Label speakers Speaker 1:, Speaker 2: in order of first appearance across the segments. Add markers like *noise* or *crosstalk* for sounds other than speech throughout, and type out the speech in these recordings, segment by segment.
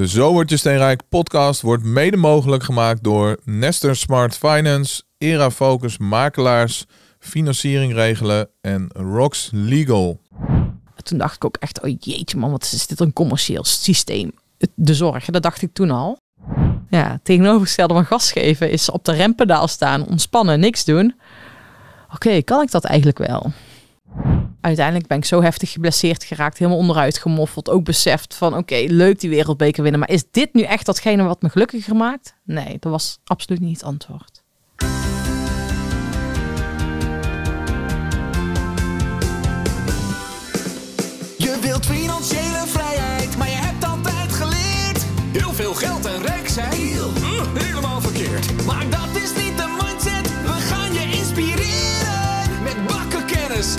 Speaker 1: De Zo wordt je steenrijk podcast wordt mede mogelijk gemaakt door Nester Smart Finance, Era Focus Makelaars, Financiering Regelen en Rox
Speaker 2: Legal. Toen dacht ik ook echt, oh jeetje man, wat is dit een commercieel systeem? De zorg, dat dacht ik toen al. Ja, tegenovergestelde van gas geven is op de rempedaal staan, ontspannen, niks doen. Oké, kan ik dat eigenlijk wel? uiteindelijk ben ik zo heftig geblesseerd geraakt, helemaal onderuit gemoffeld. Ook beseft van oké, leuk die wereldbeker winnen, maar is dit nu echt datgene wat me gelukkiger maakt? Nee, dat was absoluut niet het antwoord. Je wilt financiële vrijheid, maar je hebt altijd geleerd. Heel veel geld en rijk zijn, mm, helemaal verkeerd. Maar dat is niet de mindset, we gaan je inspireren met bakkenkennis.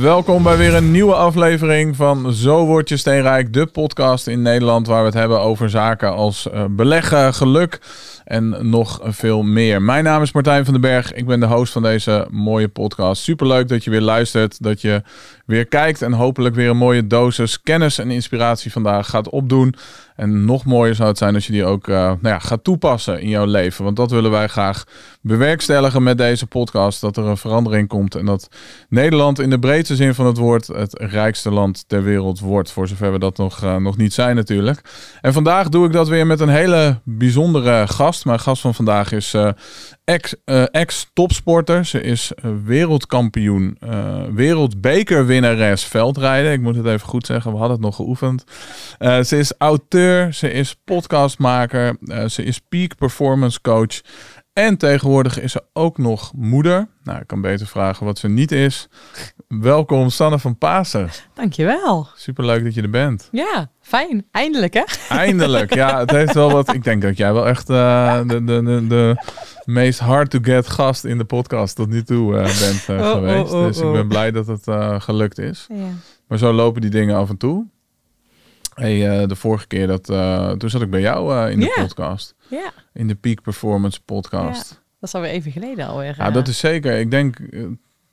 Speaker 1: Welkom bij weer een nieuwe aflevering van Zo Word Je Steenrijk, de podcast in Nederland waar we het hebben over zaken als eh, beleggen, geluk en nog veel meer. Mijn naam is Martijn van den Berg, ik ben de host van deze mooie podcast. Superleuk dat je weer luistert, dat je weer kijkt en hopelijk weer een mooie dosis kennis en inspiratie vandaag gaat opdoen. En nog mooier zou het zijn als je die ook eh, nou ja, gaat toepassen in jouw leven. Want dat willen wij graag bewerkstelligen met deze podcast. Dat er een verandering komt. En dat Nederland in de breedste zin van het woord het rijkste land ter wereld wordt. Voor zover we dat nog, eh, nog niet zijn natuurlijk. En vandaag doe ik dat weer met een hele bijzondere gast. Mijn gast van vandaag is eh, eh, ex-topsporter. ze is eh, wereldkampioen, uh, wereldbekerwinnares veldrijden. Ik moet het even goed zeggen, we hadden het nog geoefend. ze is auteur, ze is podcastmaker, ze is peak performance coach. En tegenwoordig is ze ook nog moeder. Nou, ik kan beter vragen wat ze niet is. Welkom, Sanne van Pasen.
Speaker 2: Dankjewel.
Speaker 1: Superleuk dat je er bent.
Speaker 2: Ja, Fijn, eindelijk hè? Eindelijk,
Speaker 1: ja. Het heeft wel wat. Ik denk dat jij wel echt eh, de, de, de, de, meest hard-to-get gast in de podcast tot nu toe eh, bent eh, oh, oh, geweest. Oh, dus ik ben blij dat het gelukt is. Ja. Maar zo lopen die dingen af en toe. Hey, de vorige keer dat, toen zat ik bij jou in de podcast. Ja. In de Peak Performance podcast.
Speaker 2: Dat is alweer even geleden alweer. Ja, dat is
Speaker 1: zeker. Ik denk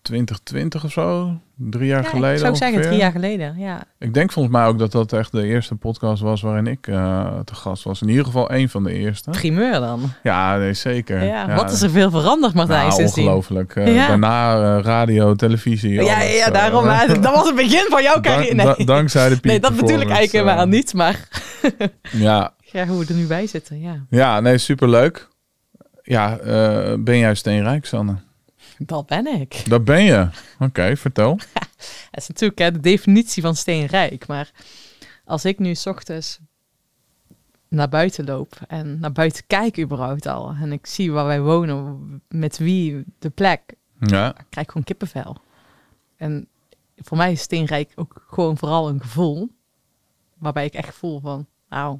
Speaker 1: 2020 of zo. Drie jaar ja, geleden. Ik zou ik zeggen, drie jaar geleden. Ja. Ik denk volgens mij ook dat dat echt de eerste podcast was waarin ik eh, te gast was. In ieder geval één van de eerste. Primeur dan. Ja, nee, zeker. Ja, Wat is er
Speaker 2: veel veranderd, Martijn? Nou, ongelooflijk.
Speaker 1: Uh, daarna eh, radio, televisie. Ja, ja daarom. dat was
Speaker 2: het begin van jouw carrière. Nee.
Speaker 1: dankzij de Nee, dat natuurlijk eigenlijk helemaal niet. Maar *laughs* ja.
Speaker 2: ja, hoe we er nu bij zitten. Ja,
Speaker 1: ja nee, superleuk. Ja, ben jij steenrijk, Sanne?
Speaker 2: Dat ben ik.
Speaker 1: Dat ben je. Oké, vertel. dat
Speaker 2: *laughs* is natuurlijk hè, de definitie van steenrijk. Maar als ik nu s ochtends naar buiten loop en naar buiten kijk überhaupt al. En ik zie waar wij wonen, met wie, de plek. Ja. Ik krijg gewoon kippenvel. En voor mij is steenrijk ook gewoon vooral een gevoel. Waarbij ik echt voel van, nou,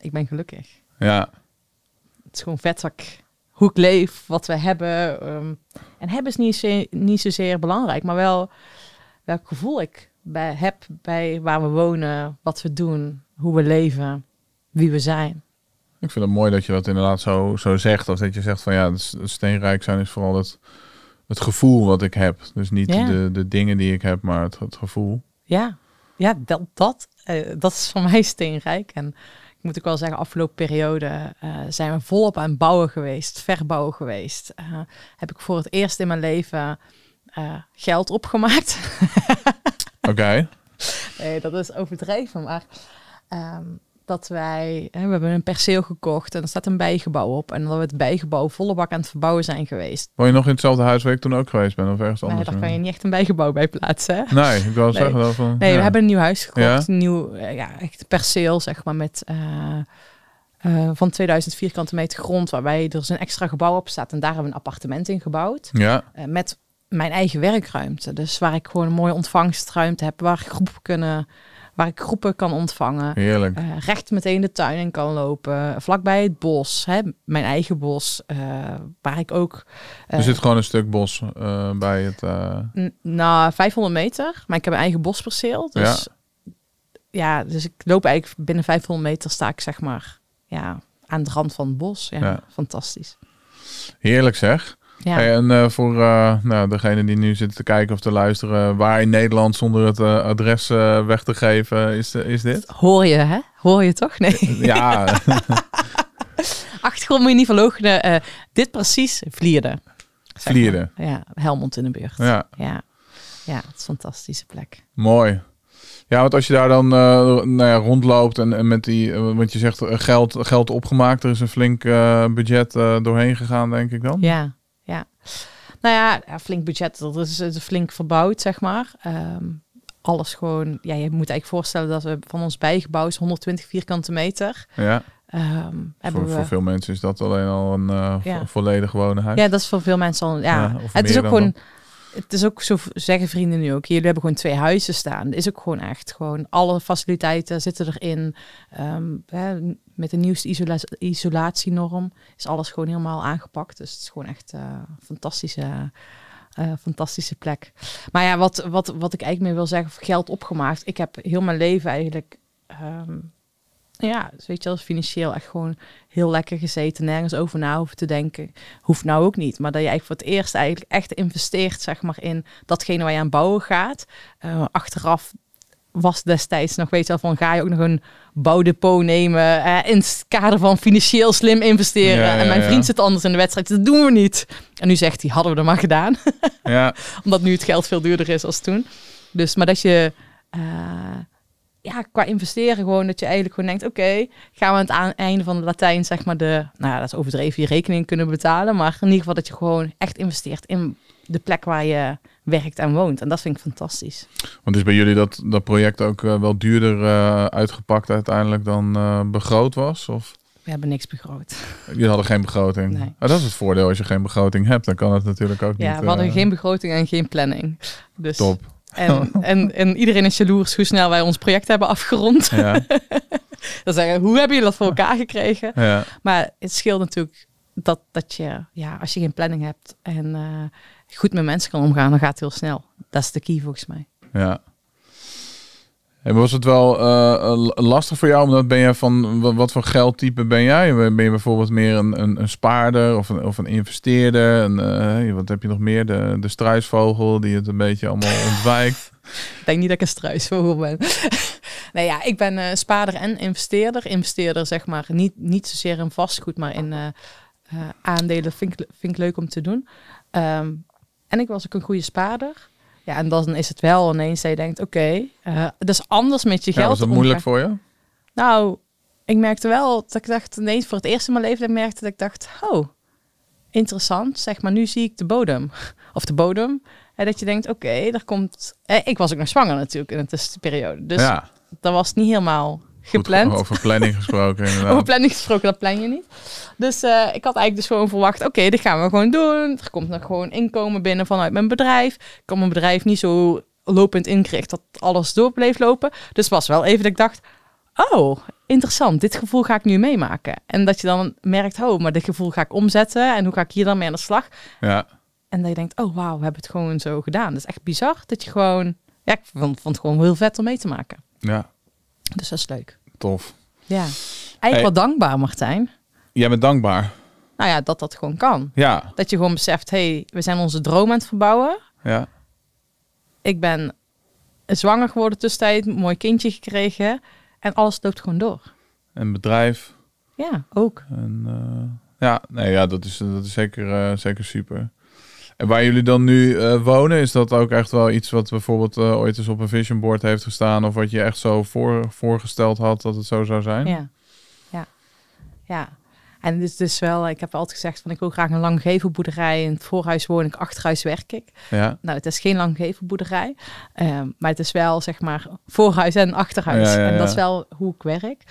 Speaker 2: ik ben gelukkig. Ja. Het is gewoon vet dat hoe ik leef, wat we hebben. Ehm, en hebben is niet, zeer, niet zozeer belangrijk, maar wel welk gevoel ik bij, heb bij waar we wonen, wat we doen, hoe we leven, wie we zijn.
Speaker 1: Ik vind het mooi dat je dat inderdaad zo, zo zegt. Of dat je zegt van ja, het steenrijk zijn is vooral het, het gevoel wat ik heb. Dus niet de, de dingen die ik heb, maar het, gevoel.
Speaker 2: Ja, ja dat, dat, eh, dat is voor mij steenrijk. En moet ik wel zeggen, afgelopen periode eh, zijn we volop aan bouwen geweest, verbouwen geweest. Eh, heb ik voor het eerst in mijn leven eh, geld opgemaakt. *laughs* Oké. nee, dat is overdreven, maar ehm, dat wij, hè, we hebben een perceel gekocht en er staat een bijgebouw op. En dat we het bijgebouw volle bak aan het verbouwen zijn geweest.
Speaker 1: Woon je nog in hetzelfde huis waar ik toen ook geweest ben of ergens nee, anders? daar kan je
Speaker 2: niet echt een bijgebouw bij plaatsen. Hè? Nee, ik wil zeggen dat van... Nee, we hebben een nieuw huis gekocht. Een nieuw, eh, ja, echt perceel zeg maar met... Eh, eh, van 2000 vierkante meter grond, waarbij er dus een extra gebouw op staat. En daar hebben we een appartement in gebouwd. Ja. met mijn eigen werkruimte. Dus waar ik gewoon een mooie ontvangstruimte heb, waar groepen kunnen waar ik groepen kan ontvangen. Heerlijk. Eh, recht meteen de tuin in kan lopen. Vlakbij het bos, hè, mijn eigen bos, eh, waar ik ook... er zit eh,
Speaker 1: gewoon een stuk bos bij het...
Speaker 2: Nou, 500 meter, maar ik heb een eigen bosperceel. Dus ja. ja, dus ik loop eigenlijk binnen 500 meter sta ik zeg maar ja, aan de rand van het bos. ja. fantastisch.
Speaker 1: Heerlijk zeg en eh, voor uh, nou, degene die nu zitten te kijken of te luisteren, waar in Nederland zonder het eh, adres weg te geven, is, is dit?
Speaker 2: Hoor je, hè? Hoor je toch? Nee. Ja. *laughs* Achtergrond moet je niet verloochenen. dit precies vlierde. Vlierde. Ja, Helmond in de buurt. Ja. ja. Ja, het is een fantastische plek.
Speaker 1: Mooi. Ja, want als je daar dan nou ja, rondloopt en, met die, want je zegt geld, geld opgemaakt, er is een flink budget doorheen gegaan, denk ik dan. Ja,
Speaker 2: nou ja, flink budget. Dat is, is flink verbouwd, zeg maar. Ehm, alles gewoon... Ja, je moet eigenlijk voorstellen dat we van ons bijgebouw is 120 vierkante meter. Ja. Ehm, voor, we... voor, veel
Speaker 1: mensen is dat alleen al een eh, volledig gewone huis. Ja, dat is voor veel mensen al. Ja, het is ook gewoon.
Speaker 2: Het is ook zo zeggen vrienden nu ook. Jullie hebben gewoon twee huizen staan. Het is ook gewoon echt gewoon alle faciliteiten zitten erin. Ehm, met de nieuwste isola isolatienorm is alles gewoon helemaal aangepakt. Dus het is gewoon echt een eh, fantastische, eh, fantastische plek. Maar ja, wat, wat, wat ik eigenlijk meer wil zeggen, geld opgemaakt. Ik heb heel mijn leven eigenlijk... Ehm, ja, dus weet je, wel, financieel echt gewoon heel lekker gezeten, nergens over na hoeven te denken. Hoeft nou ook niet, maar dat je eigenlijk voor het eerst eigenlijk echt investeert, zeg maar, in datgene waar je aan bouwen gaat. Uh, achteraf was destijds nog, weet je wel, van ga je ook nog een bouwdepot nemen eh, in het kader van financieel slim investeren. en mijn vriend zit anders in de wedstrijd, dus dat doen we niet. En nu zegt hij, hadden we dat maar gedaan. *laughs* Omdat nu het geld veel duurder is als toen. Dus, maar dat je eh, ja, qua investeren gewoon, dat je eigenlijk gewoon denkt, oké, gaan we aan het einde van de Latijn, zeg maar, de, nou ja, dat is overdreven, je rekening kunnen betalen. Maar in ieder geval dat je gewoon echt investeert in de plek waar je werkt en woont. En dat vind ik fantastisch. Want
Speaker 1: is bij jullie dat, dat project ook eh, wel duurder eh, uitgepakt uiteindelijk dan uh, begroot
Speaker 2: was? Of? We hebben niks begroot.
Speaker 1: Jullie hadden geen begroting. Nee. Ah, dat is het voordeel als je geen begroting hebt. Dan kan het natuurlijk ook ja, niet. Ja, we hadden geen
Speaker 2: begroting en geen planning. Dus... Top. En, *laughs* en, en, iedereen is jaloers hoe snel wij ons project hebben afgerond. Ja. *laughs* Dan zeggen, hoe hebben jullie dat voor elkaar gekregen? Ja. Maar het scheelt natuurlijk dat, dat je, ja, als je geen planning hebt en, goed met mensen kan omgaan, dan gaat het heel snel. Dat is de key volgens mij.
Speaker 1: Ja. En was het wel eh, eh, lastig voor jou? Omdat ben je van wat, voor geldtype ben jij? Ben je bijvoorbeeld meer een, een, een spaarder of een, of een investeerder? En eh, wat heb je nog meer? De, de struisvogel die het een beetje allemaal *laughs* ontwijkt. ik denk
Speaker 2: niet dat ik een struisvogel ben. *laughs* nee, ja, ik ben uh, spaarder en investeerder. Investeerder, zeg maar, niet, niet zozeer in vastgoed, maar in aandelen vind ik, vind ik leuk om te doen. Ehm, en ik was ook een goede spaarder. Ja, en dan is het wel ineens dat je denkt, oké, okay, eh, dat is anders met je geld. was dat moeilijk voor je? Nou, ik merkte wel dat ik dacht, ineens voor het eerst in mijn leven, dat merkte dat ik dacht, oh, interessant, zeg maar, nu zie ik de bodem. *laughs* Of de bodem. En dat je denkt, oké, okay, daar komt... Eh, ik was ook nog zwanger natuurlijk in de tussenperiode. Dus ja. dat was niet helemaal gepland. Goed,
Speaker 1: over planning gesproken. *laughs* over
Speaker 2: planning gesproken, dat plan je niet. Dus eh, ik had eigenlijk dus gewoon verwacht, oké, okay, dit gaan we gewoon doen. Er komt nog gewoon inkomen binnen vanuit mijn bedrijf. Ik kan mijn bedrijf niet zo lopend ingericht dat alles door bleef lopen. Dus was wel even dat ik dacht, oh, interessant, dit gevoel ga ik nu meemaken. En dat je dan merkt, oh, maar dit gevoel ga ik omzetten en hoe ga ik hier dan mee aan de slag? Ja. En dat je denkt, oh wauw, we hebben het gewoon zo gedaan. Dat is echt bizar dat je gewoon, ja, ik vond, vond het gewoon heel vet om mee te maken. Ja. Dus dat is leuk. Ja, eigenlijk wel dankbaar, Martijn.
Speaker 1: Jij bent dankbaar.
Speaker 2: Nou ja, dat dat gewoon kan. Ja. Dat je gewoon beseft, hey, we zijn onze droom aan het verbouwen. Ja. Ik ben zwanger geworden tussentijd, mooi kindje gekregen. En alles loopt gewoon door.
Speaker 1: Een bedrijf. Ja, ook. En, eh, ja, nee, ja, dat is, dat is zeker, eh, zeker super. En waar jullie dan nu eh, wonen, is dat ook echt wel iets wat bijvoorbeeld eh, ooit eens op een vision board heeft gestaan? Of wat je echt zo voor, voorgesteld had dat het zo zou zijn? Ja,
Speaker 2: ja, ja. En dus, dus wel, ik heb altijd gezegd van ik wil graag een boerderij In het voorhuis woon ik, achterhuis werk ik. Ja. Nou, het is geen langgevelboerderij. Um, maar het is wel zeg maar voorhuis en achterhuis. Ja, en dat is wel hoe ik werk.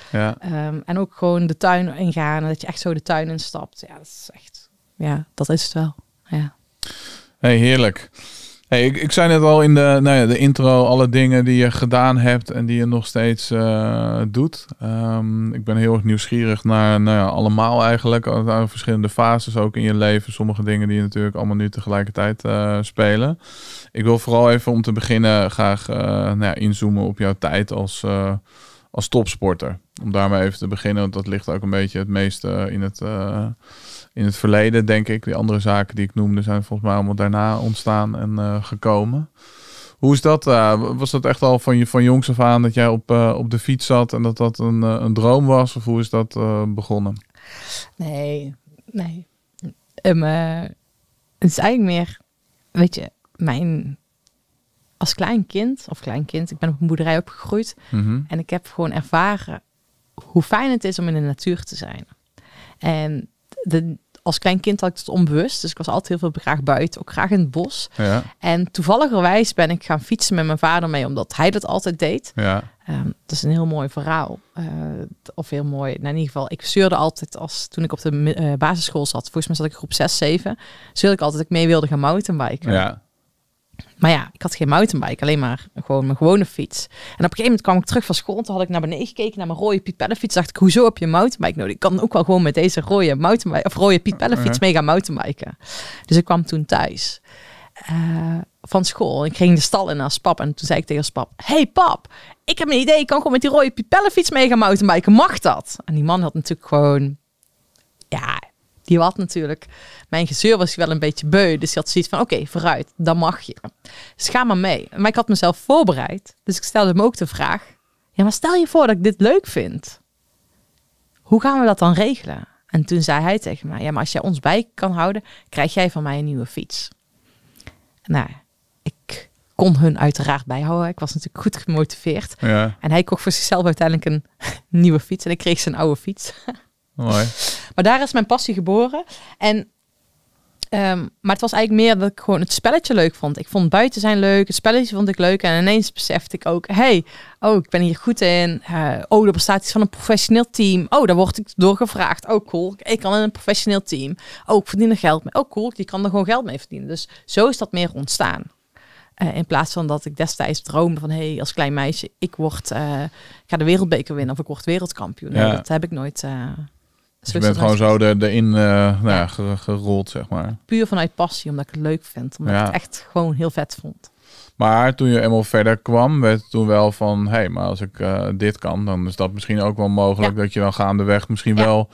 Speaker 2: Um, en ook gewoon de tuin ingaan en dat je echt zo de tuin instapt. Ja, dat is echt, ja, dat is het wel. Ja.
Speaker 1: Hey, heerlijk. Hey, ik, ik zei net al in de, nou ja, de intro alle dingen die je gedaan hebt en die je nog steeds eh, doet. Ehm, ik ben heel erg nieuwsgierig naar nou ja, allemaal eigenlijk. Naar nou, verschillende fases ook in je leven. Sommige dingen die je natuurlijk allemaal nu tegelijkertijd eh, spelen. Ik wil vooral even om te beginnen graag eh, nou ja, inzoomen op jouw tijd als, als topsporter. Om daarmee even te beginnen, want dat ligt ook een beetje het meeste in het in het verleden, denk ik. Die andere zaken die ik noemde zijn volgens mij allemaal daarna ontstaan en eh, gekomen. Hoe is dat? Eh, was dat echt al van, je, van jongs af aan dat jij op, eh, op de fiets zat en dat dat een, een droom was? Of hoe is dat begonnen?
Speaker 2: Nee, nee. Ehm, het is eigenlijk meer, weet je, mijn als klein kind, of klein kind, ik ben op een boerderij opgegroeid. Mhm. En ik heb gewoon ervaren hoe fijn het is om in de natuur te zijn. En de, als klein kind had ik het onbewust. Dus ik was altijd heel veel graag buiten, ook graag in het bos. Ja. En toevalligerwijs ben ik gaan fietsen met mijn vader mee, omdat hij dat altijd deed. Ja. Ehm, dat is een heel mooi verhaal. Eh, of heel mooi. Nou, in ieder geval, ik zeurde altijd als toen ik op de eh, basisschool zat. Volgens mij zat ik groep 6, 7. Zeurde ik altijd dat ik mee wilde gaan mountainbiken. Ja. Maar ja, ik had geen mountainbike, alleen maar gewoon mijn gewone fiets. En op een gegeven moment kwam ik terug van school. Toen had ik naar beneden gekeken, naar mijn rode Piet dacht ik, hoezo heb je een mountainbike nodig? Ik kan ook wel gewoon met deze rode, mountainbike, of rode Piet mee gaan mountainbiken. Dus ik kwam toen thuis. Eh, van school. Ik ging de stal in als pap. En toen zei ik tegen pap... hey pap, ik heb een idee. Ik kan gewoon met die rode Piet mee gaan mountainbiken. Mag dat? En die man had natuurlijk gewoon... Ja, die had natuurlijk mijn gezeur was wel een beetje beu. Dus je had zoiets van, oké, vooruit, dan mag je. Dus ga maar mee. Maar ik had mezelf voorbereid. Dus ik stelde hem ook de vraag, ja, maar stel je voor dat ik dit leuk vind. Hoe gaan we dat dan regelen? En toen zei hij tegen mij, ja, maar als jij ons bij kan houden, krijg jij van mij een nieuwe fiets. Nou, ik kon hun uiteraard bijhouden. Ik was natuurlijk goed gemotiveerd. Ja. En hij kocht voor zichzelf uiteindelijk een *laughs* nieuwe fiets. En ik kreeg zijn oude fiets. *laughs* Mooi. Maar daar is mijn passie geboren. En, ehm, maar het was eigenlijk meer dat ik gewoon het spelletje leuk vond. Ik vond buiten zijn leuk, het spelletje vond ik leuk. En ineens besefte ik ook, hey, oh, ik ben hier goed in. Eh, oh, er bestaat iets van een professioneel team. Oh, daar word ik door gevraagd. Oh, cool, ik kan in een professioneel team. Oh, ik verdien er geld mee. Oh, cool, ik kan er gewoon geld mee verdienen. Dus zo is dat meer ontstaan. Eh, in plaats van dat ik destijds droomde van, hé, hey, als klein meisje, ik, word, eh, ik ga de wereldbeker winnen of ik word wereldkampioen. dat heb ik nooit, uh, dus je bent gewoon
Speaker 1: zo de erin eh, nou ja. gerold, zeg maar.
Speaker 2: Puur vanuit passie, omdat ik het leuk vind. Omdat ja. ik het echt gewoon heel vet vond.
Speaker 1: Maar toen je eenmaal verder kwam, werd het toen wel van... hé, hey, maar als ik eh, dit kan, dan is dat misschien ook wel mogelijk... dat je dan gaandeweg misschien wel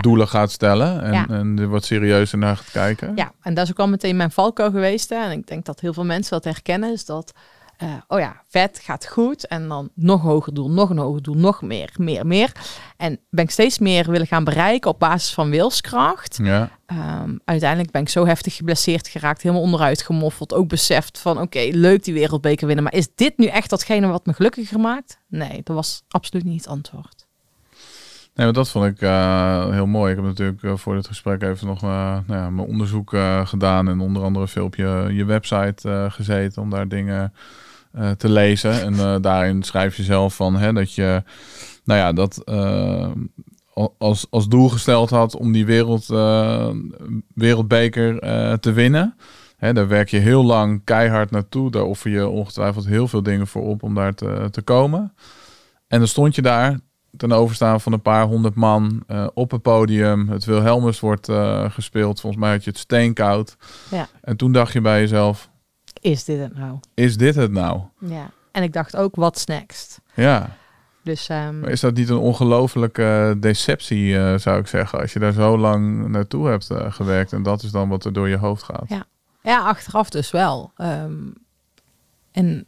Speaker 1: doelen gaat stellen... En, en er wat serieuzer naar gaat kijken.
Speaker 2: Ja, en dat is ook al meteen mijn valkuil geweest. En ik denk dat heel veel mensen dat herkennen, is dat... Eh, oh ja, vet gaat goed. En dan nog hoger doel, nog een hoger doel, nog meer, meer, meer. En ben ik steeds meer willen gaan bereiken op basis van wilskracht. Ja. Ehm, uiteindelijk ben ik zo heftig geblesseerd geraakt, helemaal onderuit gemoffeld. Ook beseft van, oké, leuk die wereldbeker winnen. Maar is dit nu echt datgene wat me gelukkiger maakt? Nee, dat was absoluut niet het antwoord.
Speaker 1: Nee, dat vond ik eh, heel mooi. Ik heb natuurlijk eh, voor dit gesprek even nog nou ja, mijn onderzoek gedaan en onder andere veel op je, je website gezeten om daar dingen eh, te lezen. En eh, daarin schrijf je zelf van hè, dat je, nou ja, dat eh, als, als doel gesteld had om die wereld, wereldbeker te winnen. Hè, daar werk je heel lang keihard naartoe. Daar offer je ongetwijfeld heel veel dingen voor op om daar te, te komen. En dan stond je daar ten overstaan van een paar honderd man op het podium. Het Wilhelmus wordt gespeeld. Volgens mij had je het steenkoud. Ja. En toen dacht je bij jezelf,
Speaker 2: is dit het nou?
Speaker 1: Is dit het nou?
Speaker 2: Ja. En ik dacht ook, what's next? Ja. Dus, ehm, is
Speaker 1: dat niet een ongelofelijke eh, deceptie, eh, zou ik zeggen, als je daar zo lang naartoe hebt eh, gewerkt en dat is dan wat er door je hoofd
Speaker 2: gaat? Ja, ja achteraf dus wel. Ehm, en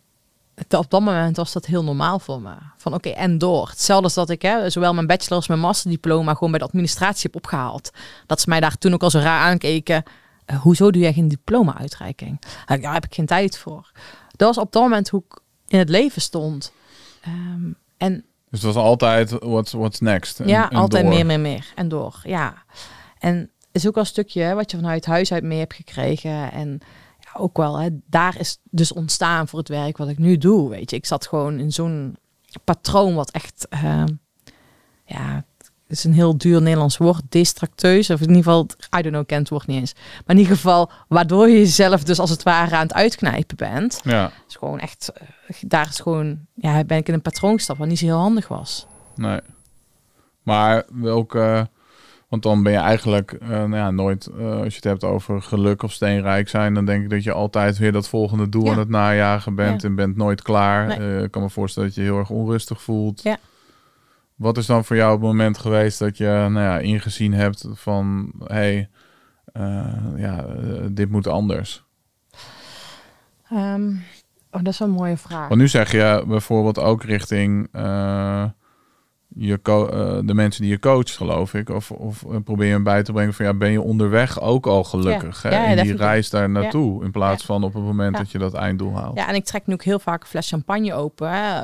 Speaker 2: op dat moment was dat heel normaal voor me. Van oké, en door. Hetzelfde als dat ik hè, zowel mijn bachelor als mijn masterdiploma gewoon bij de administratie heb opgehaald. Dat ze mij daar toen ook als een raar aankeken. Eh, hoezo doe jij geen diploma-uitreiking? Ja, daar heb ik geen tijd voor. Dat was op dat moment hoe ik in het leven stond. Ehm, en
Speaker 1: dus het was altijd what's, what's next? En, ja, altijd meer, meer, meer.
Speaker 2: En door, ja. En is ook wel een stukje hè, wat je vanuit huis uit mee hebt gekregen. En ja, ook wel, hè, daar is dus ontstaan voor het werk wat ik nu doe. Weet je, ik zat gewoon in zo'n patroon wat echt... Ehm, ja, is een heel duur Nederlands woord, distracteus Of in ieder geval, I don't know, kent woord niet eens. Maar in ieder geval, waardoor je jezelf dus als het ware aan het uitknijpen bent. Ja. Is gewoon echt, eh, daar is gewoon, ja, ben ik in een patroon gestapt wat niet zo heel handig was.
Speaker 1: Nee. Maar welke, want dan ben je eigenlijk eh, nou ja, nooit, eh, als je het hebt over geluk of steenrijk zijn, dan denk ik dat je altijd weer dat volgende doel ja. aan het najagen bent en bent nooit klaar. ik kan me voorstellen dat je heel erg onrustig voelt. Ja. Wat is dan voor jou het moment geweest dat je nou ja, ingezien hebt van hey, eh, ja, eh, dit moet anders?
Speaker 2: Ehm, oh, dat is een mooie vraag. Want nu
Speaker 1: zeg je bijvoorbeeld ook richting eh, je uh, de mensen die je coacht, geloof ik. Of, of eh, probeer je hem bij te brengen van ja, ben je onderweg ook al gelukkig ja. Hè? Ja, in die reis daar naartoe. In plaats van op het moment dat je dat einddoel haalt.
Speaker 2: Ja, en ik trek nu ook heel vaak een fles champagne open. Hè?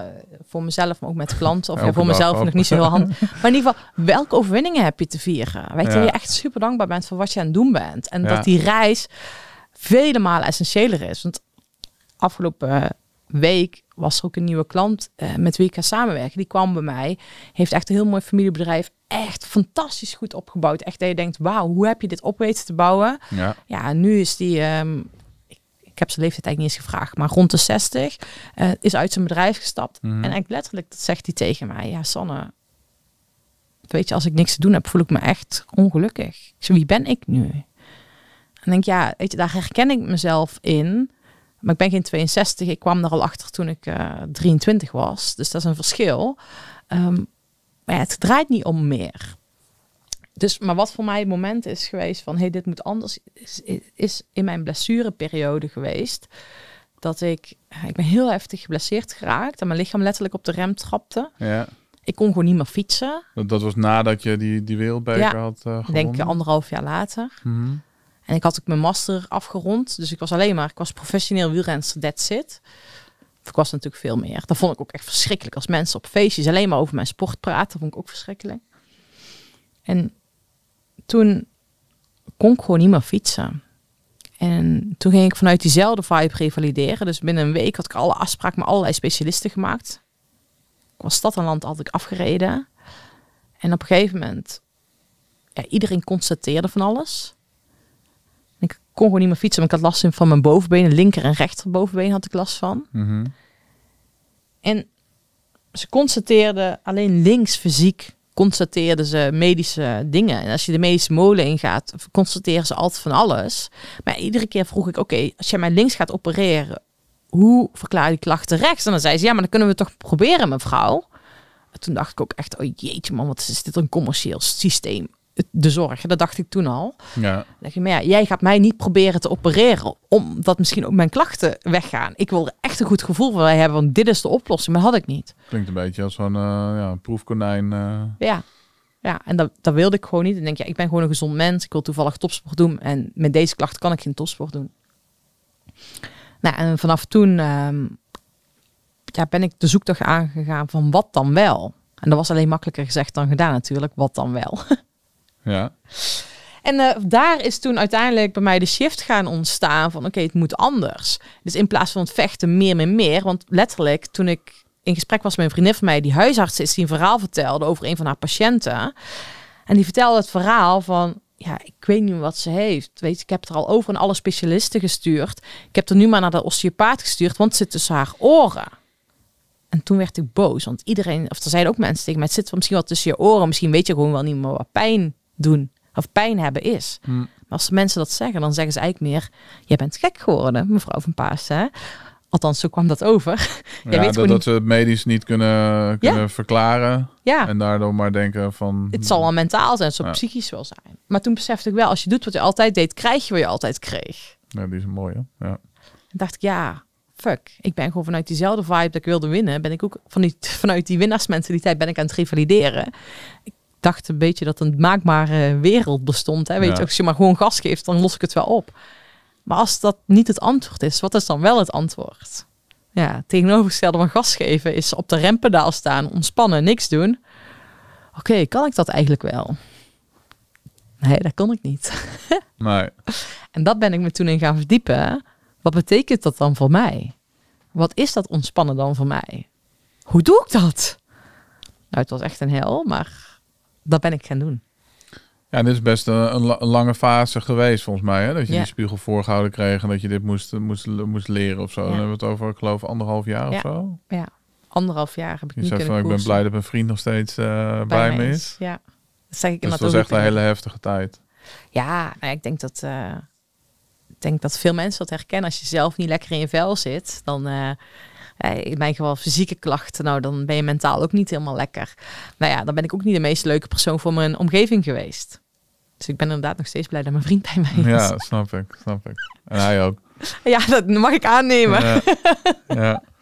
Speaker 2: Voor mezelf, maar ook met klanten. Of voor mezelf nog niet zo heel handig. *laughs* maar in ieder geval, welke overwinningen heb je te vieren? Weet je, je echt super dankbaar bent voor wat je aan het doen bent. En dat die reis vele malen essentiëler is. Want afgelopen week was er ook een nieuwe klant eh, met wie ik ga samenwerken. Die kwam bij mij, heeft echt een heel mooi familiebedrijf. Echt fantastisch goed opgebouwd. Echt dat je denkt, wauw, hoe heb je dit op weten te bouwen? Ja, ja nu is die, ehm, ik, heb zijn leeftijd eigenlijk niet eens gevraagd, maar rond de 60, eh, is uit zijn bedrijf gestapt. Mhm. En eigenlijk letterlijk, dat zegt hij tegen mij. Ja, Sanne, weet je, als ik niks te doen heb, voel ik me echt ongelukkig. Zo wie ben ik nu? En denk, ja, weet je, daar herken ik mezelf in. Maar ik ben geen 62. Ik kwam er al achter toen ik 23 eh, was. Dus dat is een verschil. Ehm, maar ja, het draait niet om meer. Dus, maar wat voor mij het moment is geweest van... hey, dit moet anders... is, is in mijn blessureperiode geweest... dat ik... Eh, ik ben heel heftig geblesseerd geraakt... en mijn lichaam letterlijk op de rem trapte. Ja. Ik kon gewoon niet meer fietsen.
Speaker 1: Dat, was nadat je die, die wereldbeker had eh, denk ik
Speaker 2: anderhalf jaar later. Mhm. En ik had ook mijn master afgerond. Dus ik was alleen maar, ik was professioneel wielrenster, that's it. ik was natuurlijk veel meer. Dat vond ik ook echt verschrikkelijk. Als mensen op feestjes alleen maar over mijn sport praten, vond ik ook verschrikkelijk. En toen kon ik gewoon niet meer fietsen. En toen ging ik vanuit diezelfde vibe revalideren. Dus binnen een week had ik alle afspraken met allerlei specialisten gemaakt. Ik was stad en land had ik afgereden. En op een gegeven moment, ja, iedereen constateerde van alles kon gewoon niet meer fietsen, want ik had last van mijn bovenbenen. linker en rechter bovenbeen had ik last van. Mhm. En ze constateerden alleen links fysiek constateerden ze medische dingen. En als je de medische molen ingaat, constateren ze altijd van alles. Maar iedere keer vroeg ik, oké, als jij mij links gaat opereren, hoe verklaar je klachten rechts? En dan zei ze, ja, maar dan kunnen we toch proberen, mevrouw. En toen dacht ik ook echt, oh jeetje man, wat is dit een commercieel systeem? de zorg. Dat dacht ik toen al. Ja. Dacht je, maar ja, jij gaat mij niet proberen te opereren, omdat misschien ook mijn klachten weggaan. Ik wil er echt een goed gevoel van hebben, want dit is de oplossing, maar dat had ik niet. Klinkt een beetje als van uh, ja, proefkonijn. Eh. Ja. ja, en dat, dat wilde ik gewoon niet. En denk je, ja, ik ben gewoon een gezond mens, ik wil toevallig topsport doen en met deze klacht kan ik geen topsport doen. Nou, en vanaf toen ehm, ja, ben ik de zoektocht aangegaan van wat dan wel. En dat was alleen makkelijker gezegd dan gedaan natuurlijk, wat dan wel. *laughs* Ja. En eh, daar is toen uiteindelijk bij mij de shift gaan ontstaan van oké, het moet anders. Dus in plaats van het vechten meer, meer, meer. Want letterlijk, toen ik in gesprek was met een vriendin van mij, die huisarts is, die een verhaal vertelde over een van haar patiënten. En die vertelde het verhaal van, ja, ik weet niet wat ze heeft. Weet, ik heb het er al over aan alle specialisten gestuurd. Ik heb er nu maar naar de osteopaat gestuurd, want het zit tussen haar oren. En toen werd ik boos, want iedereen, of er zijn ook mensen tegen mij, het zit misschien wel tussen je oren, misschien weet je gewoon wel niet meer wat pijn doen of pijn hebben is. Hmm. Maar als mensen dat zeggen, dan zeggen ze eigenlijk meer: Je bent gek geworden, mevrouw van Paas. Althans, zo kwam dat over. *laughs* Ja, weet dat, dat ze
Speaker 1: het medisch niet kunnen, kunnen verklaren. Ja. En daardoor maar denken van... Het zal
Speaker 2: wel mentaal zijn, het zal psychisch wel zijn. Maar toen besefte ik wel, als je doet wat je altijd deed, krijg je wat je altijd kreeg.
Speaker 1: Ja, die is mooi, hè? Ja.
Speaker 2: En dacht ik, ja, fuck. Ik ben gewoon vanuit diezelfde vibe dat ik wilde winnen, ben ik ook vanuit vanuit die winnaarsmentaliteit ben ik aan het revalideren dacht een beetje dat een maakbare wereld bestond. Hè? Weet je, als je maar gewoon gas geeft, dan los ik het wel op. Maar als dat niet het antwoord is, wat is dan wel het antwoord? Ja, tegenovergestelde van gas geven is op de rempedaal staan, ontspannen, niks doen. Oké, kan ik dat eigenlijk wel? Nee, dat kon ik niet. *laughs* Nee. en dat ben ik me toen in gaan verdiepen. Wat betekent dat dan voor mij? Wat is dat ontspannen dan voor mij? Hoe doe ik dat? Nou, het was echt een hel, maar dat ben ik gaan doen.
Speaker 1: Ja, dit is best een, een, lange fase geweest volgens mij. Hè? Dat je die spiegel voorgehouden kreeg en dat je dit moest, moest, moest leren of zo. Dan hebben we het over, ik geloof, anderhalf jaar of zo.
Speaker 2: Ja, anderhalf jaar heb ik je niet kunnen van, ik ben blij
Speaker 1: dat mijn vriend nog steeds eh, bij, me is. Ja,
Speaker 2: dat zeg dat dus was echt een hele heftige tijd. Ja, nou, ik denk dat... Eh, denk dat veel mensen dat herkennen. Als je zelf niet lekker in je vel zit, dan, eh, eh, in mijn geval fysieke klachten, nou dan ben je mentaal ook niet helemaal lekker. Nou ja, dan ben ik ook niet de meest leuke persoon voor mijn omgeving geweest. Dus ik ben inderdaad nog steeds blij dat mijn vriend bij mij is. Ja,
Speaker 1: snap ik, snap ik. En hij ook.
Speaker 2: Ja, dat mag ik aannemen. Ja. *laughs*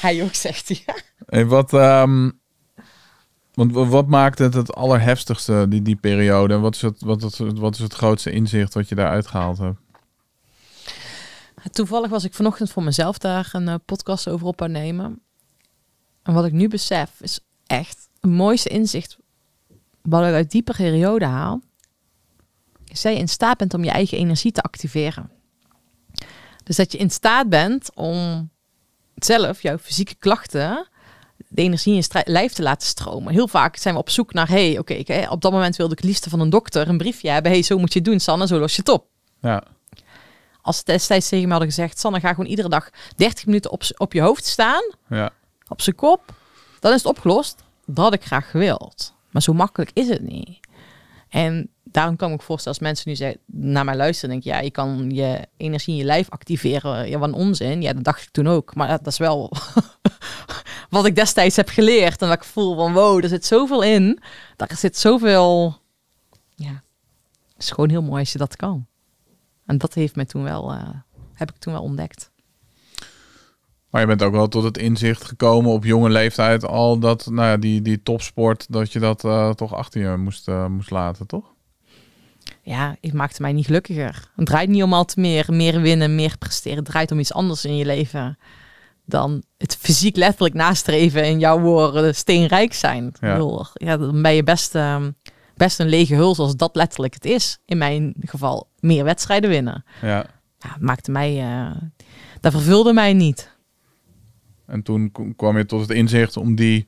Speaker 2: Hij ook, zegt
Speaker 1: hij. wat, ehm, want wat maakt het het allerheftigste, die, die periode? Wat is het, wat, wat, wat is het grootste inzicht wat je daaruit gehaald hebt?
Speaker 2: Toevallig was ik vanochtend voor mezelf daar een eh, podcast over op aan nemen. En wat ik nu besef is echt het mooiste inzicht wat ik uit die periode haal. Is dat je in staat bent om je eigen energie te activeren. Dus dat je in staat bent om zelf jouw fysieke klachten de energie in je lijf te laten stromen. Heel vaak zijn we op zoek naar, hey, oké, op dat moment wilde ik het liefste van een dokter een briefje hebben. hey, zo moet je het doen, Sanne, zo los je het op. Ja. Als ze destijds tegen me hadden gezegd, Sanne, ga gewoon iedere dag 30 minuten op, op je hoofd staan. Ja. Op zijn kop. Dan is het opgelost. Dat had ik graag gewild. Maar zo makkelijk is het niet. En daarom kan ik me voorstellen als mensen nu zeggen, naar mij luisteren, denk ik, ja, je kan je energie in je lijf activeren. Ja, wat onzin. Ja, dat dacht ik toen ook. Maar dat, is wel *laughs* wat ik destijds heb geleerd. En dat ik voel van, wow, er zit zoveel in. Daar zit zoveel... Ja, het is gewoon heel mooi als je dat kan. En dat heeft me toen wel, eh, heb ik toen wel ontdekt.
Speaker 1: Maar je bent ook wel tot het inzicht gekomen op jonge leeftijd al dat nou ja, die, die topsport, dat je dat eh, toch achter je moest, eh, moest laten, toch?
Speaker 2: Ja, het maakte mij niet gelukkiger. Het draait niet om al te meer, meer winnen, meer presteren. Het draait om iets anders in je leven dan het fysiek letterlijk nastreven in jouw woorden steenrijk zijn. Ja. ja dan ben je best ehm, best een lege huls als dat letterlijk het is. In mijn geval meer wedstrijden winnen. Ja. maakte mij, uh, dat vervulde mij niet.
Speaker 1: En toen kwam je tot het inzicht om die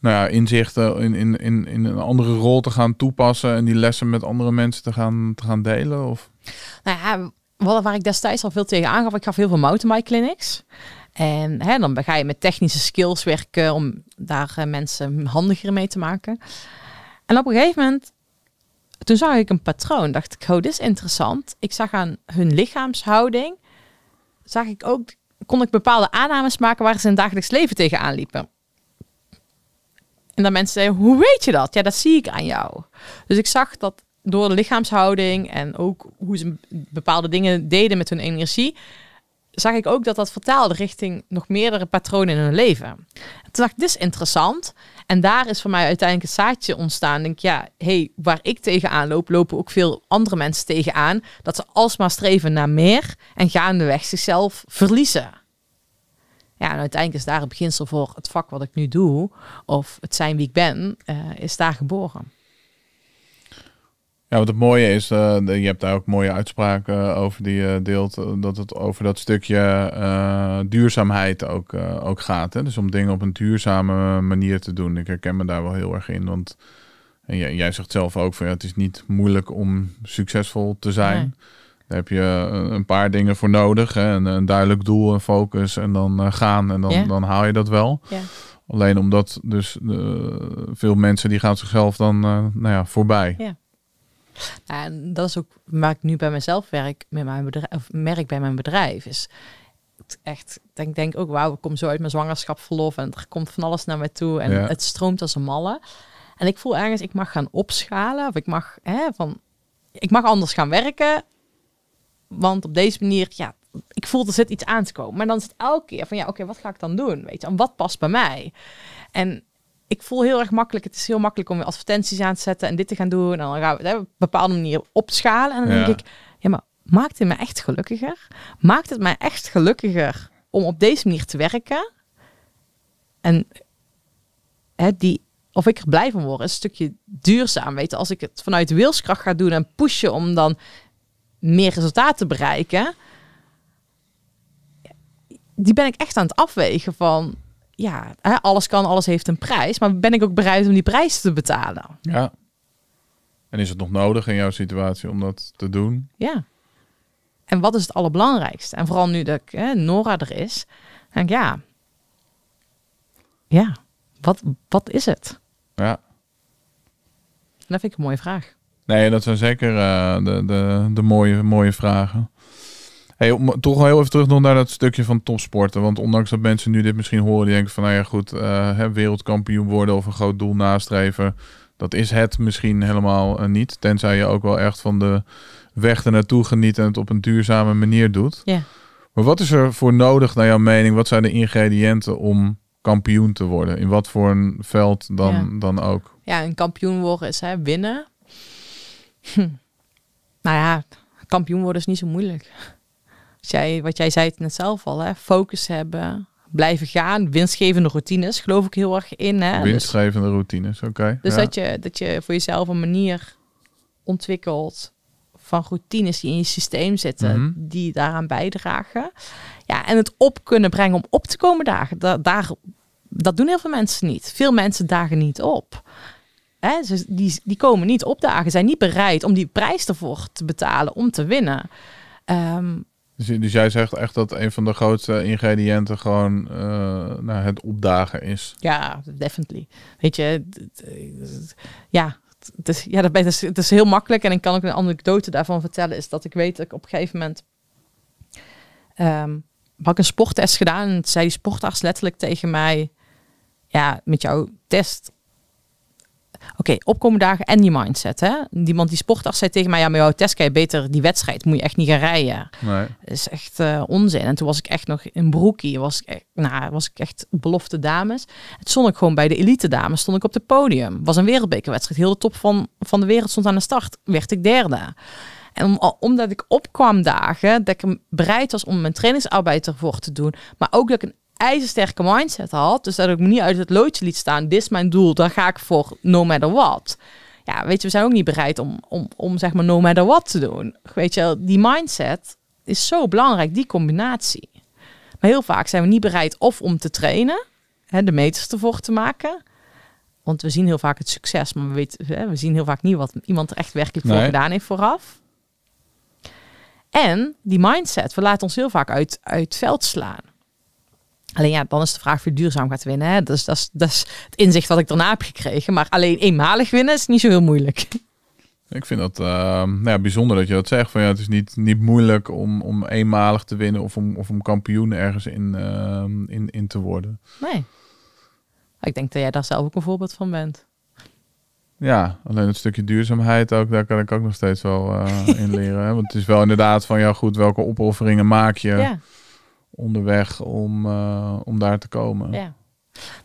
Speaker 1: nou ja, inzichten in, in, in, in een andere rol te gaan toepassen en die lessen met andere mensen te gaan, te gaan delen? Of?
Speaker 2: Nou ja, wat, waar ik destijds al veel tegen aangaf, ik gaf heel veel mountainbike clinics. En hè, dan ga je met technische skills werken om daar eh, mensen handiger mee te maken. En op een gegeven moment, toen zag ik een patroon. Dacht ik, oh, dit is interessant. Ik zag aan hun lichaamshouding, zag ik ook, kon ik bepaalde aannames maken waar ze in dagelijks leven tegenaan liepen. En dan mensen zeiden, hoe weet je dat? Ja, dat zie ik aan jou. Dus ik zag dat door de lichaamshouding en ook hoe ze bepaalde dingen deden met hun energie, zag ik ook dat dat vertaalde richting nog meerdere patronen in hun leven. En toen dacht ik, dit is interessant. En daar is voor mij uiteindelijk een zaadje ontstaan. Denk, ja, hey, waar ik tegenaan loop, lopen ook veel andere mensen tegenaan. Dat ze alsmaar streven naar meer en gaandeweg zichzelf verliezen. Ja, en uiteindelijk is daar het beginsel voor het vak wat ik nu doe, of het zijn wie ik ben, eh, is daar geboren.
Speaker 1: Ja, wat het mooie is, eh, je hebt daar ook mooie uitspraken eh, over die je eh, deelt. Dat het over dat stukje duurzaamheid ook, ook gaat. Hè? Dus om dingen op een duurzame manier te doen. Ik herken me daar wel heel erg in. Want en jij, zegt zelf ook van ja, het is niet moeilijk om succesvol te zijn. Daar heb je een paar dingen voor nodig. Hè? Een, duidelijk doel en focus. En dan gaan. En dan, dan haal je dat wel. Ja. Alleen omdat dus veel mensen die gaan zichzelf dan nou ja, voorbij.
Speaker 2: Ja en dat is ook waar ik nu bij mezelf werk, met mijn bedrijf, merk bij mijn bedrijf. Is echt, denk, denk ook, wauw, ik kom zo uit mijn verlof en er komt van alles naar mij toe en het stroomt als een malle. En ik voel ergens, ik mag gaan opschalen of ik mag, hè, van, ik mag anders gaan werken. Want op deze manier, ja, ik voel er zit iets aan te komen. Maar dan is het elke keer van, ja, oké, wat ga ik dan doen? Weet je, en wat past bij mij? En ik voel heel erg makkelijk. Het is heel makkelijk om weer advertenties aan te zetten en dit te gaan doen. En dan gaan we het op een bepaalde manier opschalen. En dan denk ik, ja, maar maakt het me echt gelukkiger? Maakt het mij echt gelukkiger om op deze manier te werken? En hè, die, of ik er blij van word, een stukje duurzaam. Weet als ik het vanuit wilskracht ga doen en pushen om dan meer resultaat te bereiken. Die ben ik echt aan het afwegen van ja, alles kan, alles heeft een prijs. Maar ben ik ook bereid om die prijs te betalen? Ja.
Speaker 1: En is het nog nodig in jouw situatie om dat te doen?
Speaker 2: Ja. En wat is het allerbelangrijkste? En vooral nu dat hè, Nora er is, denk ik ja. Ja, wat, wat is het? Ja. Dat vind ik een mooie vraag.
Speaker 1: Nee, dat zijn zeker eh, de, de, de mooie, mooie vragen. Hey, om toch heel even terug nog naar dat stukje van topsporten. Want ondanks dat mensen nu dit misschien horen, die denken van nou ja goed, uh, hè, wereldkampioen worden of een groot doel nastreven. Dat is het misschien helemaal eh, niet. Tenzij je ook wel echt van de weg ernaartoe geniet en het op een duurzame manier doet. Ja. Maar wat is er voor nodig naar jouw mening? Wat zijn de ingrediënten om kampioen te worden? In wat voor een veld dan, dan ook?
Speaker 2: Ja, een kampioen worden is hè, winnen. Hm. Nou ja, kampioen worden is niet zo moeilijk jij, wat jij zei het net zelf al, hè? focus hebben, blijven gaan. Winstgevende routines geloof ik heel erg in. Hè? Dus
Speaker 1: winstgevende routines, oké. Dus dat,
Speaker 2: je, dat je voor jezelf een manier ontwikkelt van routines die in je systeem zitten, mhm. die daaraan bijdragen. Ja, en het op kunnen brengen om op te komen dagen. Da dat doen heel veel mensen niet. Veel mensen dagen niet op. Hè, ze die, die komen niet opdagen, zijn niet bereid om die prijs ervoor te betalen om te winnen. Um,
Speaker 1: dus, dus, jij zegt echt dat een van de grootste ingrediënten gewoon uh, nou,
Speaker 2: het opdagen is. Ja, definitely. Weet je, ja, het is, ja, dat, is, het is heel makkelijk. En ik kan ook een anekdote daarvan vertellen. Is dat ik weet ik op een gegeven moment... Um, had ik een sporttest gedaan. En zei die sportarts letterlijk tegen mij... Ja, met jouw test Oké, opkomende dagen en die mindset. Hè? Iemand die sportdag zei tegen mij, ja, maar jouw test kan je beter die wedstrijd, moet je echt niet gaan rijden. Nee. Dat is echt eh, onzin. En toen was ik echt nog in broekie, was ik echt, nou, was ik echt belofte dames. Het stond ik gewoon bij de elite dames, stond ik op het podium. Was een wereldbekerwedstrijd, heel de top van, van de wereld stond aan de start, werd ik derde. En omdat ik opkwam dagen, dat ik bereid was om mijn trainingsarbeid ervoor te doen. Maar ook dat ik een ijzersterke mindset had. Dus dat ik me niet uit het loodje liet staan. Dit is mijn doel, Dan ga ik voor, no matter what. Ja, weet je, we zijn ook niet bereid om, om, om zeg maar no matter what te doen. Weet je, die mindset is zo belangrijk, die combinatie. Maar heel vaak zijn we niet bereid of om te trainen, hè, de meters ervoor te maken... Want we zien heel vaak het succes, maar we, weten, we zien heel vaak niet wat iemand er echt werkelijk voor gedaan heeft vooraf. En die mindset, we laten ons heel vaak uit, uit het veld slaan. Alleen ja, dan is de vraag wie duurzaam gaat winnen. Hè? Dus dat is, dat is het inzicht wat ik daarna heb gekregen. Maar alleen eenmalig winnen is niet zo heel moeilijk. *laughs*
Speaker 1: Ik vind dat eh, nou ja, bijzonder dat je dat zegt. Van, ja, het is niet, niet moeilijk om, om eenmalig te winnen of om, of om kampioen ergens in, eh, in, in te worden.
Speaker 2: Nee. Ah, ik denk dat jij daar zelf ook een voorbeeld van bent.
Speaker 1: Ja, alleen het stukje duurzaamheid ook, daar kan ik ook nog steeds wel eh, in leren. Hè? Want het is wel inderdaad van, ja goed, welke opofferingen maak je? Ja onderweg om, eh, om daar te komen.
Speaker 2: Ja.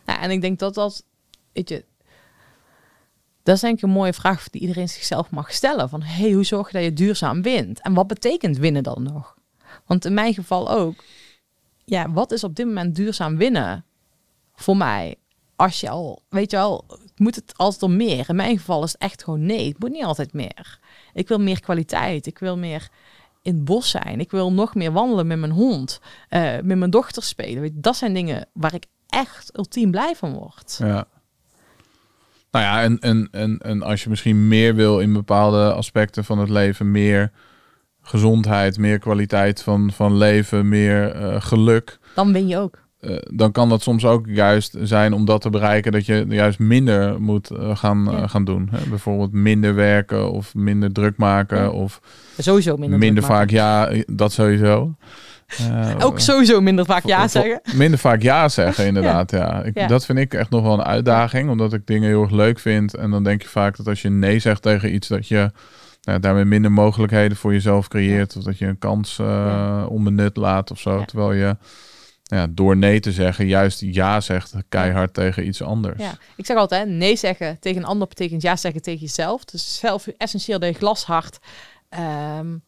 Speaker 2: Nou, en ik denk dat dat, weet je, dat is denk ik een mooie vraag die iedereen zichzelf mag stellen. Van, hey, hoe zorg je dat je duurzaam wint? En wat betekent winnen dan nog? Want in mijn geval ook, ja, wat is op dit moment duurzaam winnen voor mij? Als je al, weet je wel, moet het altijd om meer? In mijn geval is het echt gewoon nee, het moet niet altijd meer. Ik wil meer kwaliteit, ik wil meer in het bos zijn. Ik wil nog meer wandelen met mijn hond, eh, met mijn dochter spelen. Weet, dat zijn dingen waar ik echt ultiem blij van word.
Speaker 1: Ja. Nou ja, en, en, en, en als je misschien meer wil in bepaalde aspecten van het leven, meer gezondheid, meer kwaliteit van, van leven, meer eh, geluk. Dan win je ook. Eh, dan kan dat soms ook juist zijn om dat te bereiken dat je juist minder moet eh, gaan, eh, gaan doen. Hè? Bijvoorbeeld minder werken of minder druk maken of
Speaker 2: sowieso minder, minder vaak
Speaker 1: ja, dat sowieso. ook
Speaker 2: sowieso minder vaak ja zeggen.
Speaker 1: Minder vaak ja zeggen, *laughs* inderdaad. ja. dat vind ik echt nog wel een uitdaging, omdat ik dingen heel erg leuk vind. En dan denk je vaak dat als je nee zegt tegen iets, dat je nou, daarmee minder mogelijkheden voor jezelf creëert. Of dat je een kans onbenut laat of zo. Terwijl je ja, door nee te zeggen, juist ja zegt keihard tegen iets anders. Ja,
Speaker 2: ik zeg altijd, nee zeggen tegen een ander betekent ja zeggen tegen jezelf. Dus zelf essentieel de glashard um,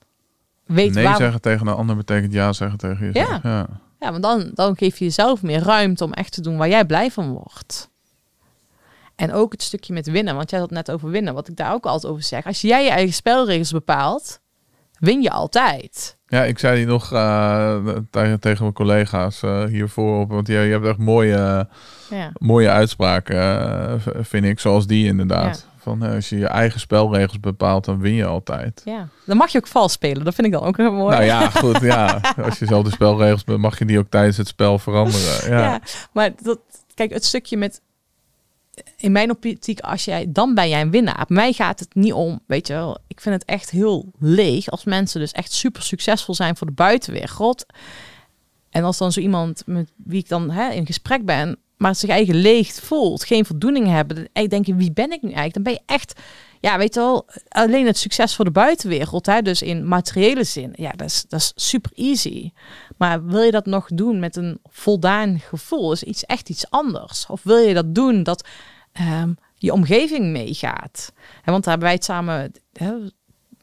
Speaker 2: weet Nee zeggen
Speaker 1: tegen een ander betekent ja zeggen tegen jezelf. Ja,
Speaker 2: ja. ja dan, dan geef je jezelf meer ruimte om echt te doen waar jij blij van wordt. En ook het stukje met winnen, want jij had net over winnen, wat ik daar ook altijd over zeg. Als jij je eigen spelregels bepaalt, win je altijd. Ja,
Speaker 1: ik zei die nog eh, tegen, mijn collega's eh, hiervoor. Op, want je, je hebt echt mooie, ja. mooie uitspraken, eh, vind ik. Zoals die inderdaad. Van, als je je eigen spelregels bepaalt, dan win je altijd.
Speaker 2: Ja, dan mag je ook vals spelen. Dat vind ik dan ook heel mooi. Nou ja, *laughs* goed.
Speaker 1: Ja. Als je zelf de spelregels mag je die ook tijdens het spel veranderen. ja
Speaker 2: maar dat, kijk, het stukje met in mijn optiek, als jij, dan ben jij een winnaar. mij gaat het niet om, weet je wel, ik vind het echt heel leeg als mensen dus echt super succesvol zijn voor de buitenwereld. En als dan zo iemand met wie ik dan hè, in gesprek ben, maar zich eigen leeg voelt, geen voldoening hebben, dan denk je, wie ben ik nu eigenlijk? Dan ben je echt, ja, weet je wel, alleen het succes voor de buitenwereld, hè, dus in materiële zin, ja, dat is, dat is super easy. Maar wil je dat nog doen met een voldaan gevoel? Is iets echt iets anders? Of wil je dat doen dat Ehm, je omgeving meegaat. Want daar hebben wij het samen,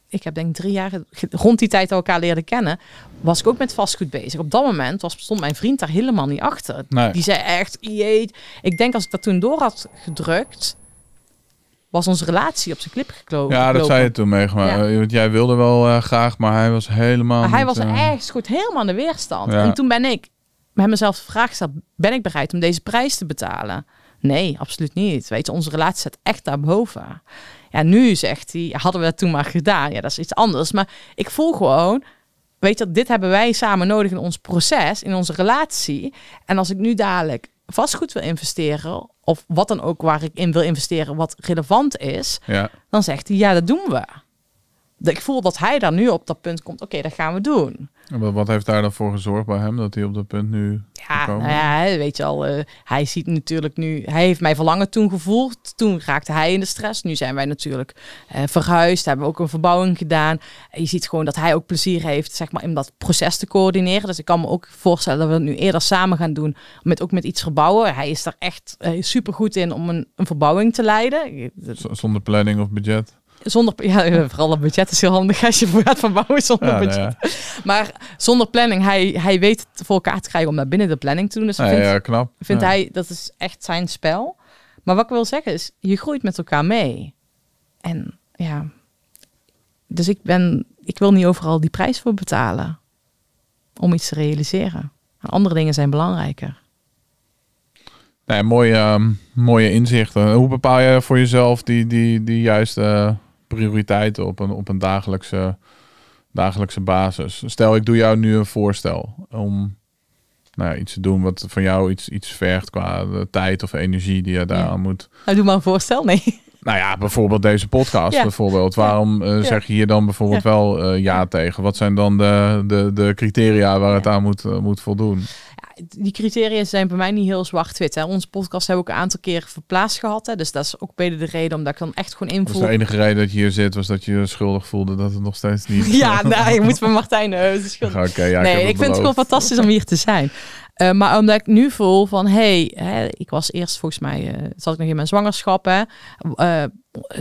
Speaker 2: ik heb denk drie jaar rond die tijd elkaar leren kennen, was ik ook met vastgoed bezig. Op dat moment was, stond mijn vriend daar helemaal niet achter. Die zei echt, jee, ik denk als ik dat toen door had gedrukt, was onze relatie op zijn klip geklopen. Ja, dat zei je
Speaker 1: toen meegemaakt. Ja. Eh, jij wilde wel eh, graag, maar hij was helemaal. hij was eh, echt
Speaker 2: goed, helemaal aan de weerstand. En toen ben ik met mezelf de vraag gesteld: ben ik bereid om deze prijs te betalen? Nee, absoluut niet. Weet je, onze relatie staat echt daarboven. Ja, nu zegt hij, hadden we dat toen maar gedaan. Ja, dat is iets anders. Maar ik voel gewoon, weet je, dit hebben wij samen nodig in ons proces, in onze relatie. En als ik nu dadelijk vastgoed wil investeren, of wat dan ook waar ik in wil investeren, wat relevant is, ja. dan zegt hij, ja, dat doen we ik voel dat hij daar nu op dat punt komt. Oké, dat gaan we doen.
Speaker 1: En wat heeft daar dan voor gezorgd bij hem dat hij op dat punt nu. Ja, nou ja
Speaker 2: weet je al. Eh, hij ziet natuurlijk nu. Hij heeft mijn verlangen toen gevoeld. Toen raakte hij in de stress. Nu zijn wij natuurlijk uh, verhuisd. Hebben we ook een verbouwing gedaan. je ziet gewoon dat hij ook plezier heeft. Zeg maar in dat proces te coördineren. Dus ik kan me ook voorstellen dat we dat nu eerder samen gaan doen. Met ook met iets verbouwen. Hij is daar echt uh, eh, super goed in om een, een verbouwing te leiden.
Speaker 1: Zonder planning of budget?
Speaker 2: zonder, ja, *laughs* vooral dat budget is heel handig als je voor gaat verbouwen zonder nou budget. Maar zonder planning, hij, hij weet het voor elkaar te krijgen om naar binnen de planning te doen. Dus ja, ah, vindt, ja, knap. vindt hij, dat is echt zijn spel. Maar wat ik wil zeggen is, je groeit met elkaar mee. En ja, dus ik ben, ik wil niet overal die prijs voor betalen om iets te realiseren. andere dingen zijn belangrijker.
Speaker 1: Nee, mooie, ehm, mooie inzichten. Hoe bepaal je voor jezelf die, die, die juiste prioriteiten op een, op een dagelijkse, dagelijkse basis. Stel, ik doe jou nu een voorstel om nou, iets te doen wat van jou iets, iets vergt qua eh, tijd of energie die je daar aan moet.
Speaker 2: Nou, doe maar een voorstel, nee.
Speaker 1: Nou ja, bijvoorbeeld deze podcast bijvoorbeeld. Waarom eh, zeg je hier dan bijvoorbeeld wel eh, ja tegen? Wat zijn dan de, de, de criteria waar het aan moet, moet voldoen?
Speaker 2: die criteria zijn bij mij niet heel zwart-wit. Onze podcast hebben we ook een aantal keren verplaatst gehad. Hè. Dus dat is ook mede de reden omdat ik dan echt gewoon invoel. de
Speaker 1: enige reden dat je hier zit was dat je schuldig voelde dat het nog steeds niet... *laughs* ja, nee, je moet van
Speaker 2: Martijn eh, de schuldig. ja, nee, ik, vind het gewoon fantastisch om hier te zijn. Eh, maar omdat ik nu voel van, hey, ik was eerst volgens mij, uh, zat ik nog in mijn zwangerschap, hè,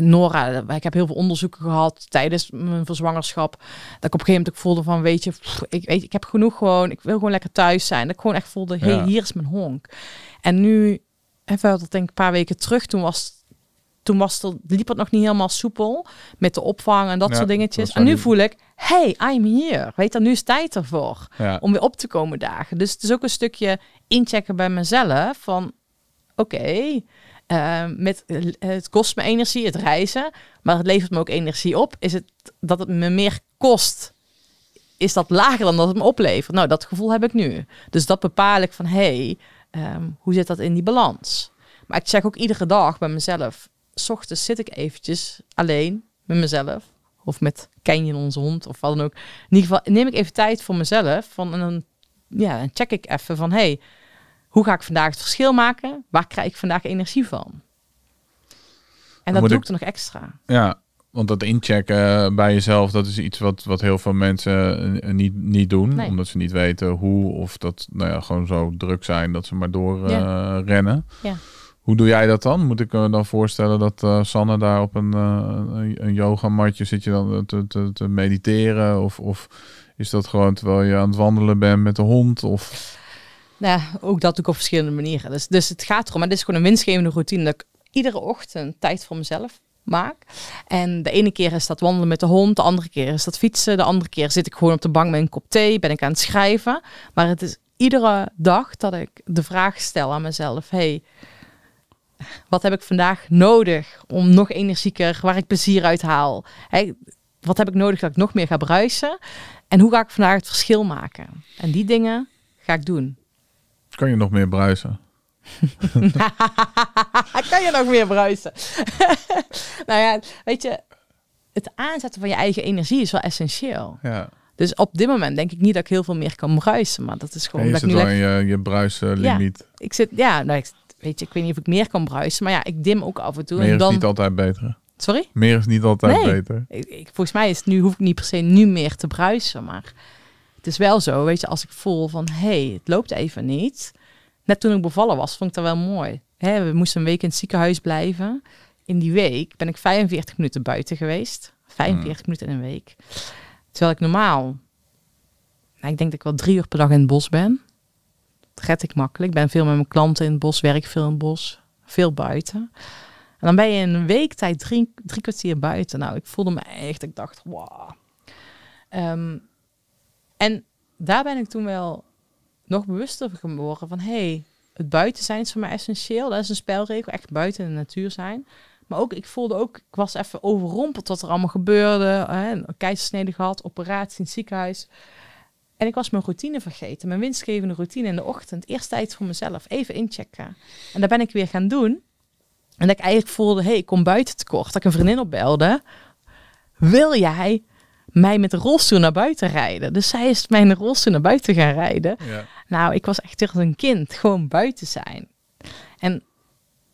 Speaker 2: Nora, ik heb heel veel onderzoeken gehad tijdens mijn verzwangerschap. Dat ik op een gegeven moment voelde van, weet je, ik, weet, ik heb genoeg gewoon, ik wil gewoon lekker thuis zijn. Dat ik gewoon echt voelde, hey, hier is mijn honk. En nu, even dat denk ik een paar weken terug, toen was toen was het, liep het nog niet helemaal soepel met de opvang en dat soort dingetjes. en nu voel ik, hey, I'm here. Weet dat nu is tijd ervoor om weer op te komen dagen. Dus het is ook een stukje inchecken bij mezelf van, oké, Ehm, met, het kost me energie, het reizen, maar het levert me ook energie op. Is het dat het me meer kost? Is dat lager dan dat het me oplevert? Nou, dat gevoel heb ik nu. Dus dat bepaal ik van, hé, hey, ehm, hoe zit dat in die balans? Maar ik check ook iedere dag bij mezelf, s ochtends zit ik eventjes alleen met mezelf. Of met in onze hond, of wat dan ook. In ieder geval neem ik even tijd voor mezelf. Van, en dan check ik even van, hé, hey, hoe ga ik vandaag het verschil maken? Waar krijg ik vandaag energie van?
Speaker 1: En dat doe ik er nog extra. Ja, want dat inchecken bij jezelf, dat is iets wat, wat heel veel mensen eh, niet, niet doen. Omdat ze niet weten hoe of dat nou ja, gewoon zo druk zijn dat ze maar door eh, rennen. Ja. Hoe doe jij dat dan? Moet ik me eh, dan voorstellen dat Sanne daar op een, uh, een yogamatje zit je dan te, te, te mediteren? Of, of is dat gewoon terwijl je aan het wandelen bent met de hond? Of...
Speaker 2: Nou, ook dat doe ik op verschillende manieren. Dus, dus het gaat erom, maar dit is gewoon een winstgevende routine. Dat ik iedere ochtend tijd voor mezelf maak. En de ene keer is dat wandelen met de hond, de andere keer is dat fietsen, de andere keer zit ik gewoon op de bank met een kop thee, ben ik aan het schrijven. Maar het is iedere dag dat ik de vraag stel aan mezelf: hey, wat heb ik vandaag nodig om nog energieker, waar ik plezier uit haal? Hey, wat heb ik nodig dat ik nog meer ga bruisen? En hoe ga ik vandaag het verschil maken? En die dingen ga ik doen.
Speaker 1: Kan je nog meer bruisen?
Speaker 2: *laughs* kan je nog meer bruisen? *laughs* nou ja, weet je, het aanzetten van je eigen energie is wel essentieel. Ja. Dus op dit moment denk ik niet dat ik heel veel meer kan bruisen. Maar dat is gewoon... je zit ik je,
Speaker 1: je bruislimiet.
Speaker 2: Ja, ik zit... Ja, nou, weet je, ik weet niet of ik meer kan bruisen. Maar ja, ik dim ook af en toe. Meer en dan... is niet altijd beter. Sorry? Meer is niet altijd beter. Ik, ik, volgens mij is het nu, hoef ik niet per se nu meer te bruisen. Maar het is wel zo, weet je, als ik voel van hé, hey, het loopt even niet. Net toen ik bevallen was, vond ik dat wel mooi. Hè, we moesten een week in het ziekenhuis blijven. In die week ben ik 45 minuten buiten geweest. 45 hmm. minuten in een week. Terwijl ik normaal, nou, ik denk dat ik wel drie uur per dag in het bos ben. Dat red ik makkelijk. Ik ben veel met mijn klanten in het bos, werk veel in het bos, veel buiten. En dan ben je in een week tijd drie, drie kwartier buiten. Nou, ik voelde me echt, ik dacht, wow. En daar ben ik toen wel nog bewuster geworden van... hey, het buiten zijn is voor mij essentieel. Dat is een spelregel, echt buiten de natuur zijn. Maar ook, ik voelde ook, ik was even overrompeld wat er allemaal gebeurde. Hè, keizersnede gehad, operatie in het ziekenhuis. En ik was mijn routine vergeten, mijn winstgevende routine in de ochtend. Eerst tijd voor mezelf, even inchecken. En daar ben ik weer gaan doen. En dat ik eigenlijk voelde, hé, hey, ik kom buiten tekort. Dat ik een vriendin opbelde. Wil jij mij met de rolstoel naar buiten rijden. Dus zij is mijn rolstoel naar buiten gaan rijden. Ja. Nou, ik was echt als een kind, gewoon buiten zijn. En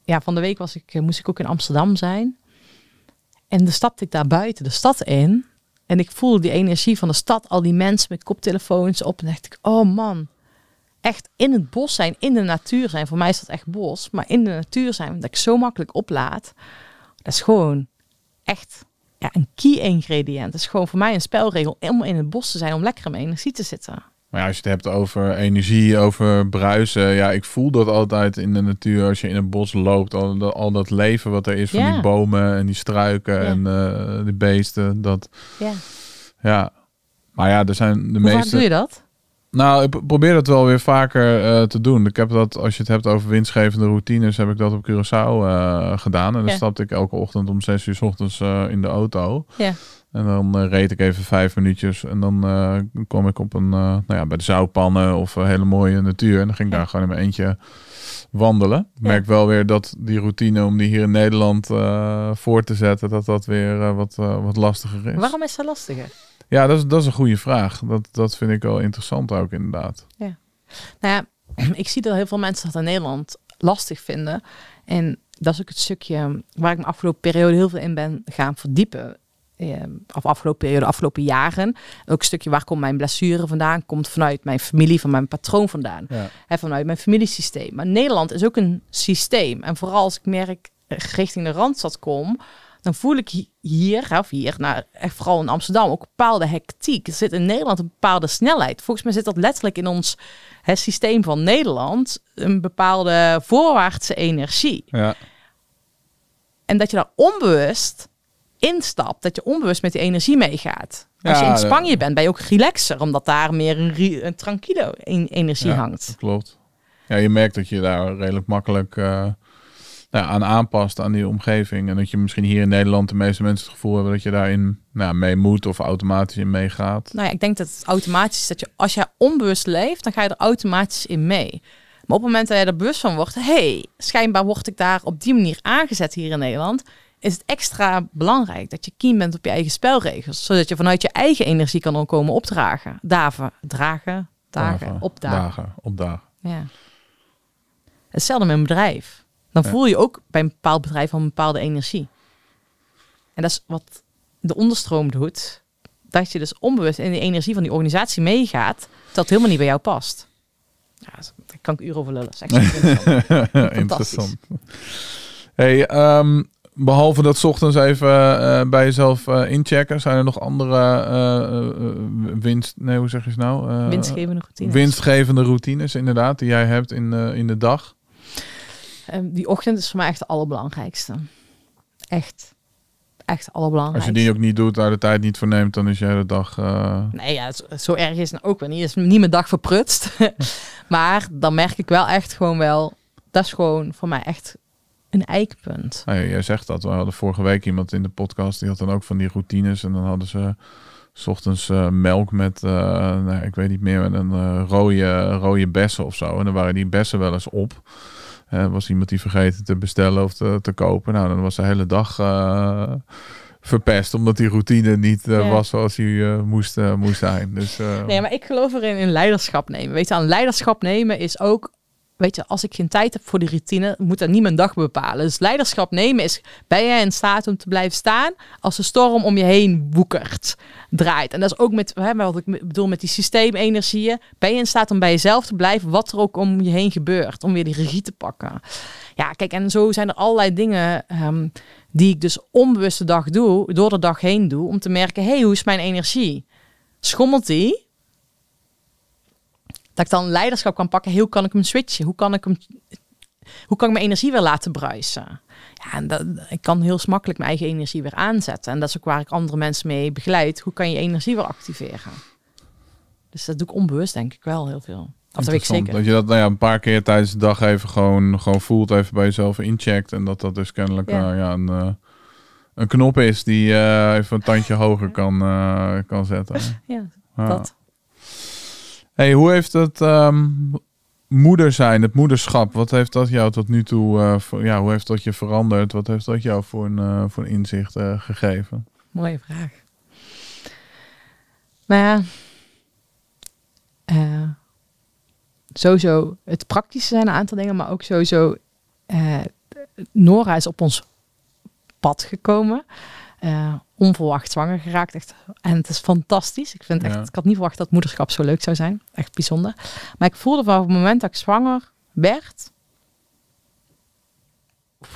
Speaker 2: ja, van de week was ik, eh, moest ik ook in Amsterdam zijn. En dan stapte ik daar buiten de stad in. En ik voelde die energie van de stad, al die mensen met koptelefoons op. En dacht ik, oh man, echt in het bos zijn, in de natuur zijn. Voor mij is dat echt bos, maar in de natuur zijn, dat ik zo makkelijk oplaad. Dat is gewoon echt ja, een key ingrediënt. is gewoon voor mij een spelregel om in het bos te zijn, om lekker in energie te zitten.
Speaker 1: Maar als je het hebt over energie, over bruisen. Ja, ik voel dat altijd in de natuur. Als je in een bos loopt, al, dat, al dat leven wat er is van die bomen en die struiken en uh, eh, de beesten. Dat, ja. ja. Maar ja, er zijn de Hoe meeste... doe je dat? Nou, ik probeer dat wel weer vaker eh, te doen. Ik heb dat, als je het hebt over winstgevende routines, heb ik dat op Curaçao eh, gedaan. En dan stapte ik elke ochtend om 6 uur s ochtends eh, in de auto. Ja. En dan reed ik even vijf minuutjes. En dan kom ik op een, nou ja, bij de zoutpannen of hele mooie natuur. En dan ging ik daar gewoon in mijn eentje wandelen. Ik merk wel weer dat die routine om die hier in Nederland voor te zetten, dat dat weer wat, wat lastiger is. Waarom is dat lastiger? Ja, dat is, dat is een goede vraag. Dat, dat vind ik wel interessant ook inderdaad.
Speaker 2: Ja. Nou ja, *clears throat* ik zie dat heel veel mensen dat in Nederland lastig vinden. En dat is ook het stukje waar ik me afgelopen periode heel veel in ben gaan verdiepen. Ehm, of afgelopen periode, afgelopen jaren. Ook een stukje waar komt mijn blessure vandaan, komt vanuit mijn familie, van mijn patroon vandaan. Ja. En vanuit mijn familiesysteem. Maar Nederland is ook een systeem. En vooral als ik merk eh, richting de randstad kom, dan voel ik hier, of hier, nou, echt vooral in Amsterdam, ook bepaalde hectiek. Er zit in Nederland een bepaalde snelheid. Volgens mij zit dat letterlijk in ons systeem van Nederland, een bepaalde voorwaartse energie. Ja. En dat je daar onbewust instapt, dat je onbewust met die energie meegaat. Als je in Spanje bent, ben je ook relaxer, omdat daar meer een, een tranquilo e-, energie
Speaker 1: hangt. Klopt. Ja, je merkt dat je daar redelijk makkelijk. Eh, nou, aan aanpast aan die omgeving. En dat je misschien hier in Nederland de meeste mensen het gevoel hebben dat je daarin nou, mee moet of automatisch in meegaat.
Speaker 2: Nou ja, ik denk dat het automatisch is dat je als jij onbewust leeft, dan ga je er automatisch in mee. Maar op het moment dat jij er bewust van wordt, hey, schijnbaar word ik daar op die manier aangezet hier in Nederland, is het extra belangrijk dat je keen bent op je eigen spelregels, zodat je vanuit je eigen energie kan komen opdragen, daven, dragen, dagen, opdagen. Dagen, opdagen. Ja. Hetzelfde met een bedrijf dan voel je ook bij een bepaald bedrijf al een bepaalde energie. En dat is wat de onderstroom doet. Dat je dus onbewust in de energie van die organisatie meegaat, dat helemaal niet bij jou past. Ja, daar kan ik uren over lullen. *laughs* Interessant.
Speaker 1: Hey, ehm, behalve dat ochtends even eh, bij jezelf eh, inchecken, zijn er nog andere eh, winst, nee, hoe zeg je het nou? winstgevende routines. Winstgevende routines, inderdaad, die jij hebt in, in de dag.
Speaker 2: Ehm, die ochtend is voor mij echt de allerbelangrijkste. Echt. Echt allerbelangrijkste. Als je die
Speaker 1: ook niet doet, daar de tijd niet voor neemt, dan is je hele dag... Eh,
Speaker 2: nee, ja, zo, zo, erg is het nou ook wel niet. Is niet mijn dag verprutst. *laughs* maar dan merk ik wel echt gewoon wel... Dat is gewoon voor mij echt een
Speaker 1: eikpunt. Nou jij zegt dat. We hadden vorige week iemand in de podcast, die had dan ook van die routines. En dan hadden ze... S ochtends eh, melk met, eh, nou, ik weet niet meer, met een rode, rode bessen of zo. En dan waren die bessen wel eens op was iemand die vergeten te bestellen of te, te kopen. Nou, dan was de hele dag eh, verpest. Omdat die routine niet eh, was zoals die eh, moest, moest zijn. Dus, nee, maar
Speaker 2: ik geloof erin in leiderschap nemen. Weet je, aan leiderschap nemen is ook weet je, als ik geen tijd heb voor die routine, moet dat niet mijn dag bepalen. Dus leiderschap nemen is, ben jij in staat om te blijven staan als de storm om je heen woekert, draait. En dat is ook met, hè, wat ik bedoel met die systeemenergieën, ben je in staat om bij jezelf te blijven, wat er ook om je heen gebeurt, om weer die regie te pakken. Ja, kijk, en zo zijn er allerlei dingen ehm, die ik dus onbewust de dag doe, door de dag heen doe, om te merken, hé, hey, hoe is mijn energie? Schommelt die? dat ik dan leiderschap kan pakken. Hoe kan ik hem switchen? Hoe kan ik hem hoe kan ik mijn energie weer laten bruisen? Ja, en dat, ik kan heel smakelijk mijn eigen energie weer aanzetten. En dat is ook waar ik andere mensen mee begeleid. Hoe kan je energie weer activeren? Dus dat doe ik onbewust, denk ik wel heel veel. Of dat weet ik zeker.
Speaker 1: Dat je dat nou ja, een paar keer tijdens de dag even gewoon, gewoon voelt, even bij jezelf incheckt. En dat dat dus kennelijk ja eh, een, eh, een knop is die uh, even een tandje hoger kan, kan zetten. *laughs* ja, dat. Hey, hoe heeft het um, moeder zijn, het moederschap, wat heeft dat jou tot nu toe, eh, ja, hoe heeft dat je veranderd? Wat heeft dat jou voor een, eh, voor inzicht eh, gegeven?
Speaker 2: Mooie vraag. Nou sowieso het praktische zijn een aantal dingen, maar ook sowieso Nora is op ons pad gekomen onverwacht zwanger geraakt. Echt, en het is fantastisch. Ik, vind echt, ik had niet verwacht dat moederschap zo leuk zou zijn. Echt bijzonder. Maar ik voelde vanaf het moment dat ik zwanger werd.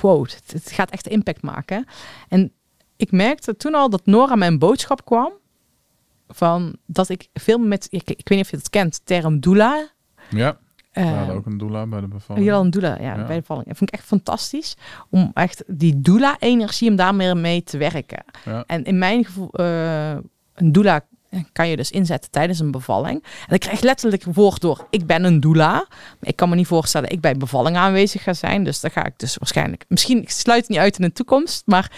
Speaker 2: Wow, het, gaat echt impact maken. En ik merkte toen al dat Nora mijn boodschap kwam. Van dat ik veel met. Ik, ik weet niet of je het kent, term doula.
Speaker 1: Ja. Uh, ook een doula bij de bevalling. Ja, een doula ja, bij de
Speaker 2: bevalling. Dat vind ik echt fantastisch om echt die doula-energie, om daar meer mee te werken. En in mijn gevoel, eh, een doula kan je dus inzetten tijdens een bevalling. En ik krijg letterlijk woord door, ik ben een doula. Ik kan me niet voorstellen dat ik bij bevalling aanwezig ga zijn. Dus daar ga ik dus waarschijnlijk, misschien ik sluit het niet uit in de toekomst, maar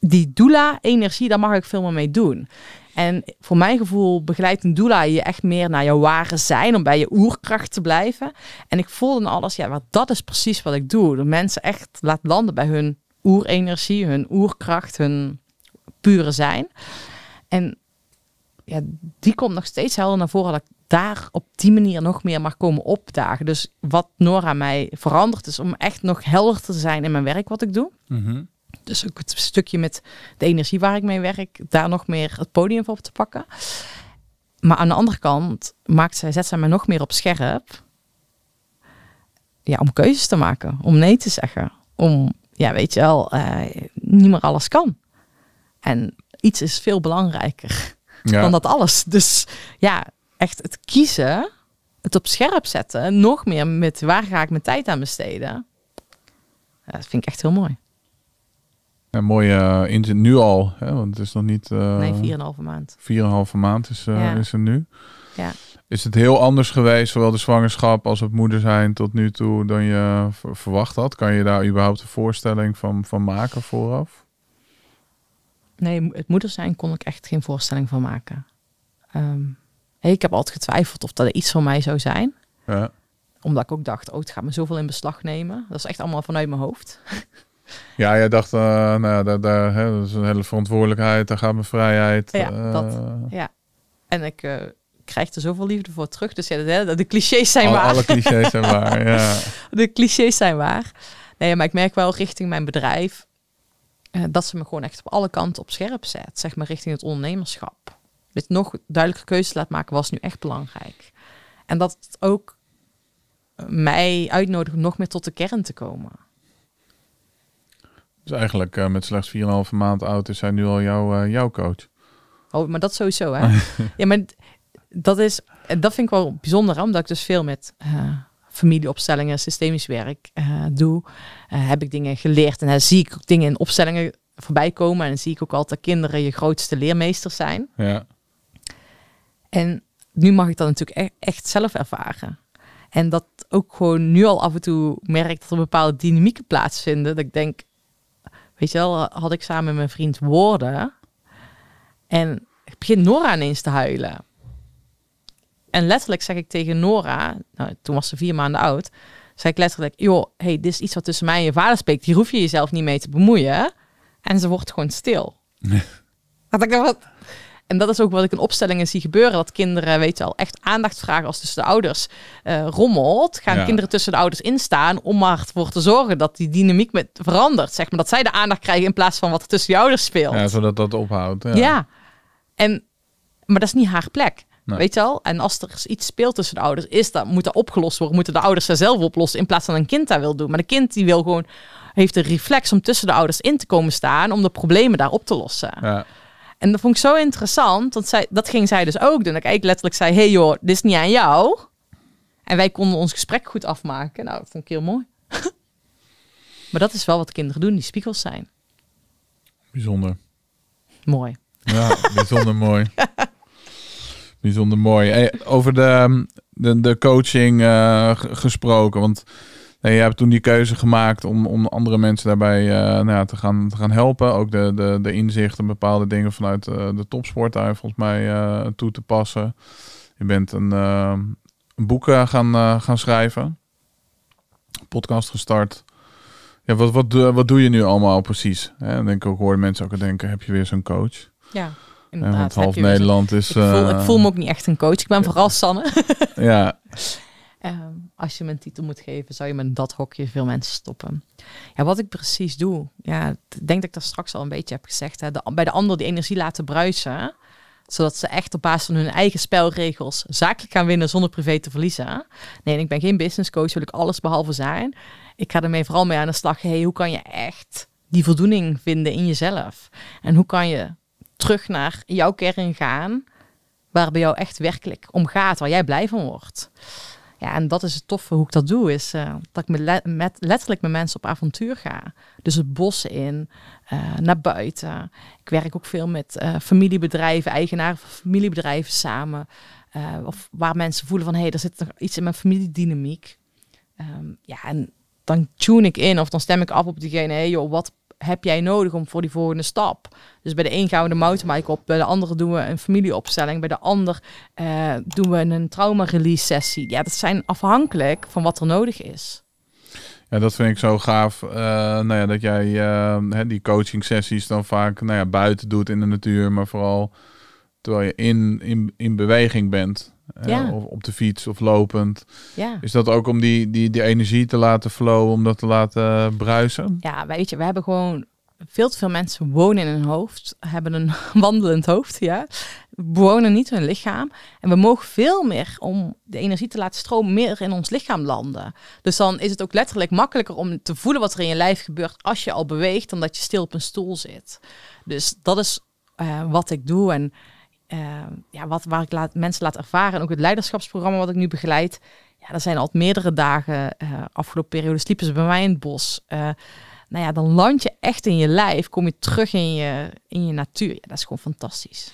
Speaker 2: die doula-energie, daar mag ik veel meer mee doen. En voor mijn gevoel begeleidt een doula je echt meer naar jouw ware zijn, om bij je oerkracht te blijven. En ik voelde dan alles, ja, maar dat is precies wat ik doe. De mensen echt laat landen bij hun oerenergie, hun oerkracht, hun pure zijn. En ja, die komt nog steeds helder naar voren dat ik daar op die manier nog meer mag komen opdagen. Dus wat Nora mij verandert is om echt nog helder te zijn in mijn werk wat ik doe. Mm dus ook het stukje met de energie waar ik mee werk, daar nog meer het podium voor op te pakken. Maar aan de andere kant maakt zij, zet zij mij nog meer op scherp. Ja, om keuzes te maken, om nee te zeggen. Om, ja, weet je wel, eh, niet meer alles kan. En iets is veel belangrijker dan dat alles. Dus ja, echt het kiezen, het op scherp zetten, nog meer met waar ga ik mijn tijd aan besteden.
Speaker 1: dat vind ik echt heel mooi. Een mooie eh, inzet nu al, hè? want het is nog niet... Eh, nee, 4,5 maand. 4,5 maand is, eh, ja. is er nu. Ja. Is het heel anders geweest, zowel de zwangerschap als het moeder zijn tot nu toe, dan je verwacht had? Kan je daar überhaupt een voorstelling van, van maken vooraf?
Speaker 2: Nee, het moeder zijn kon ik echt geen voorstelling van maken. Ehm, ik heb altijd getwijfeld of dat iets van mij zou zijn. Ja. Omdat ik ook dacht, oh, het gaat me zoveel in beslag nemen. Dat is echt allemaal vanuit mijn hoofd.
Speaker 1: Ja, jij dacht, eh, nou, daar, daar, hè, dat is een hele verantwoordelijkheid, daar gaat mijn vrijheid. Ja, eh. dat,
Speaker 2: ja. en ik uh, krijg er zoveel liefde voor terug. Dus ja, de, de clichés zijn alle, waar. Alle clichés zijn *laughs* waar, ja. De clichés zijn waar. Nee, maar ik merk wel richting mijn bedrijf dat ze me gewoon echt op alle kanten op scherp zet. Zeg maar richting het ondernemerschap. Dit nog duidelijker keuzes laten maken was nu echt belangrijk. En dat het ook mij uitnodigt om nog meer tot de kern te komen.
Speaker 1: Dus eigenlijk eh, met slechts 4,5 maand oud is hij nu al jouw eh, jouw coach.
Speaker 2: Oh, maar dat sowieso, hè? *laughs* ja, maar dat is, dat vind ik wel bijzonder, hè, omdat ik dus veel met eh, familieopstellingen, systemisch werk doe. heb ik dingen geleerd en dan zie ik ook dingen in opstellingen voorbij komen. En dan zie ik ook altijd kinderen je grootste leermeesters zijn. Ja. En nu mag ik dat natuurlijk e-, echt zelf ervaren. En dat ook gewoon nu al af en toe merk dat er bepaalde dynamieken plaatsvinden. Dat ik denk, Weet je wel, eh, had ik samen met mijn vriend woorden. En ik begin Nora ineens te huilen. En letterlijk zeg ik tegen Nora, nou, toen was ze vier maanden oud, zei ik letterlijk, joh, hey, dit is iets wat tussen mij en je vader spreekt, hier hoef je jezelf niet mee te bemoeien. En ze wordt gewoon stil. Nee. Had ik dan wat? En dat is ook wat ik in opstellingen zie gebeuren. Dat kinderen, weet je al, echt aandacht vragen als tussen de ouders eh, rommelt. Gaan kinderen tussen de ouders instaan om ervoor te zorgen dat die dynamiek met, verandert. Zeg maar dat zij de aandacht krijgen in plaats van wat er tussen de ouders speelt.
Speaker 1: Ja, zodat dat ophoudt. Ja.
Speaker 2: En, maar dat is niet haar plek. Weet je al? En als er iets speelt tussen de ouders, is dat, moet dat opgelost worden. Moeten de ouders ze zelf oplossen in plaats van een kind dat wil doen. Maar de kind die wil gewoon, heeft de reflex om tussen de ouders in te komen staan om de problemen daar op te lossen. Ja. En dat vond ik zo interessant, want zij, dat ging zij dus ook doen. Dat ik letterlijk zei, hey joh, dit is niet aan jou. En wij konden ons gesprek goed afmaken. Nou, dat vond ik heel mooi. *laughs* maar dat is wel wat kinderen doen, die spiegels zijn.
Speaker 1: Bijzonder. Mooi. Ja, bijzonder mooi. *laughs* Bijzonder mooi. over de, de, de coaching eh, gesproken, want je hebt toen die keuze gemaakt om, om andere mensen daarbij uh, nou ja, te, gaan, te gaan helpen. Ook de, de, de inzichten, bepaalde dingen vanuit eh, de topsport daar volgens mij eh, toe te passen. Je bent een, een boek gaan, gaan schrijven, podcast gestart. Ja, wat, wat, wat doe je nu allemaal precies? Hè? denk ik ook, hoor mensen ook denken, heb je weer zo'n coach? Ja. in het half Nederland is. Ik voel, ik voel, me
Speaker 2: ook niet echt een coach. Ik ben vooral Sanne. ja. *laughs* Ehm, als je me een titel moet geven, zou je me dat hokje veel mensen stoppen. Ja, wat ik precies doe. Ja, ik denk dat ik dat straks al een beetje heb gezegd. Hè, bij de ander die energie laten bruisen. Zodat ze echt op basis van hun eigen spelregels zakelijk gaan winnen zonder privé te verliezen. Nee, ik ben geen business coach, wil ik alles behalve zijn. Ik ga ermee vooral mee aan de slag. Hey, hoe kan je echt die voldoening vinden in jezelf? En hoe kan je terug naar jouw kern gaan? Waar bij jou echt werkelijk om gaat, waar jij blij van wordt. Ja, en dat is het toffe hoe ik dat doe, is eh, dat ik met, met, letterlijk met mensen op avontuur ga. Dus het bos in, eh, naar buiten. Ik werk ook veel met eh, familiebedrijven, eigenaren van familiebedrijven samen. of waar mensen voelen van, hé, hey, er zit nog iets in mijn familiedynamiek. Um, ja, en dan tune ik in of dan stem ik af op diegene, hé hey, joh, wat heb jij nodig om voor die volgende stap? Dus bij de een gaan we de mountainbike op, bij de andere doen we een familieopstelling, bij de ander eh, doen we een trauma release sessie. Ja, dat zijn afhankelijk van wat er nodig is.
Speaker 1: Ja, dat vind ik zo gaaf. Uh, nou ja, dat jij eh, die coaching sessies dan vaak nou ja, buiten doet in de natuur, maar vooral terwijl je in, in, in beweging bent. Eh, ja. of op de fiets of lopend. Ja. Is dat ook om die, die, die energie te laten flowen, om dat te laten bruisen?
Speaker 2: Ja, weet je, we hebben gewoon veel te veel mensen wonen in hun hoofd, hebben een *laughs* wandelend hoofd, ja. Bewonen niet hun lichaam. En we mogen veel meer, om de energie te laten stromen, meer in ons lichaam landen. Dus dan is het ook letterlijk makkelijker om te voelen wat er in je lijf gebeurt als je al beweegt, dan dat je stil op een stoel zit. Dus dat is eh, wat ik doe. En Ehm, ja, wat, waar ik laat, mensen laat ervaren. En ook het leiderschapsprogramma wat ik nu begeleid. Ja, er zijn al meerdere dagen eh, afgelopen periode sliepen ze bij mij in het bos eh, nou ja, dan land je echt in je lijf, kom je terug in je, in je natuur. Ja, dat is gewoon fantastisch.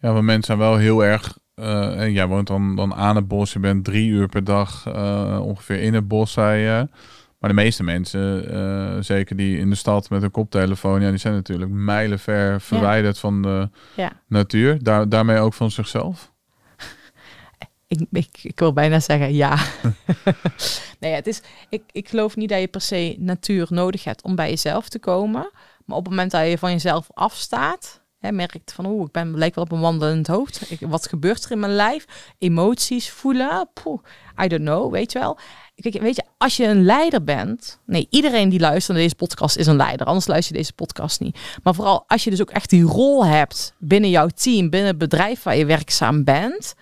Speaker 1: Ja, want mensen zijn wel heel erg. Uh, en jij woont dan, dan aan het bos, je bent drie uur per dag ongeveer in het bos, zei je. Maar de meeste mensen, eh, zeker die in de stad met een koptelefoon, ja, die zijn natuurlijk mijlenver verwijderd van de ja. natuur. Daar, daarmee ook van zichzelf. *laughs* Ik,
Speaker 2: ik, ik, wil bijna zeggen ja. *laughs* nee, het is, ik, ik geloof niet dat je per se natuur nodig hebt om bij jezelf te komen. Maar op het moment dat je van jezelf afstaat, Hè, merkt van, oh, ik ben, lijkt wel op een wandelend hoofd. wat gebeurt er in mijn lijf? Emoties voelen? I don't know, weet je wel. Kijk, weet je, als je een leider bent... Nee, iedereen die luistert naar deze podcast is een leider. Anders luister je deze podcast niet. Maar vooral als je dus ook echt die rol hebt binnen jouw team... binnen het bedrijf waar je werkzaam bent...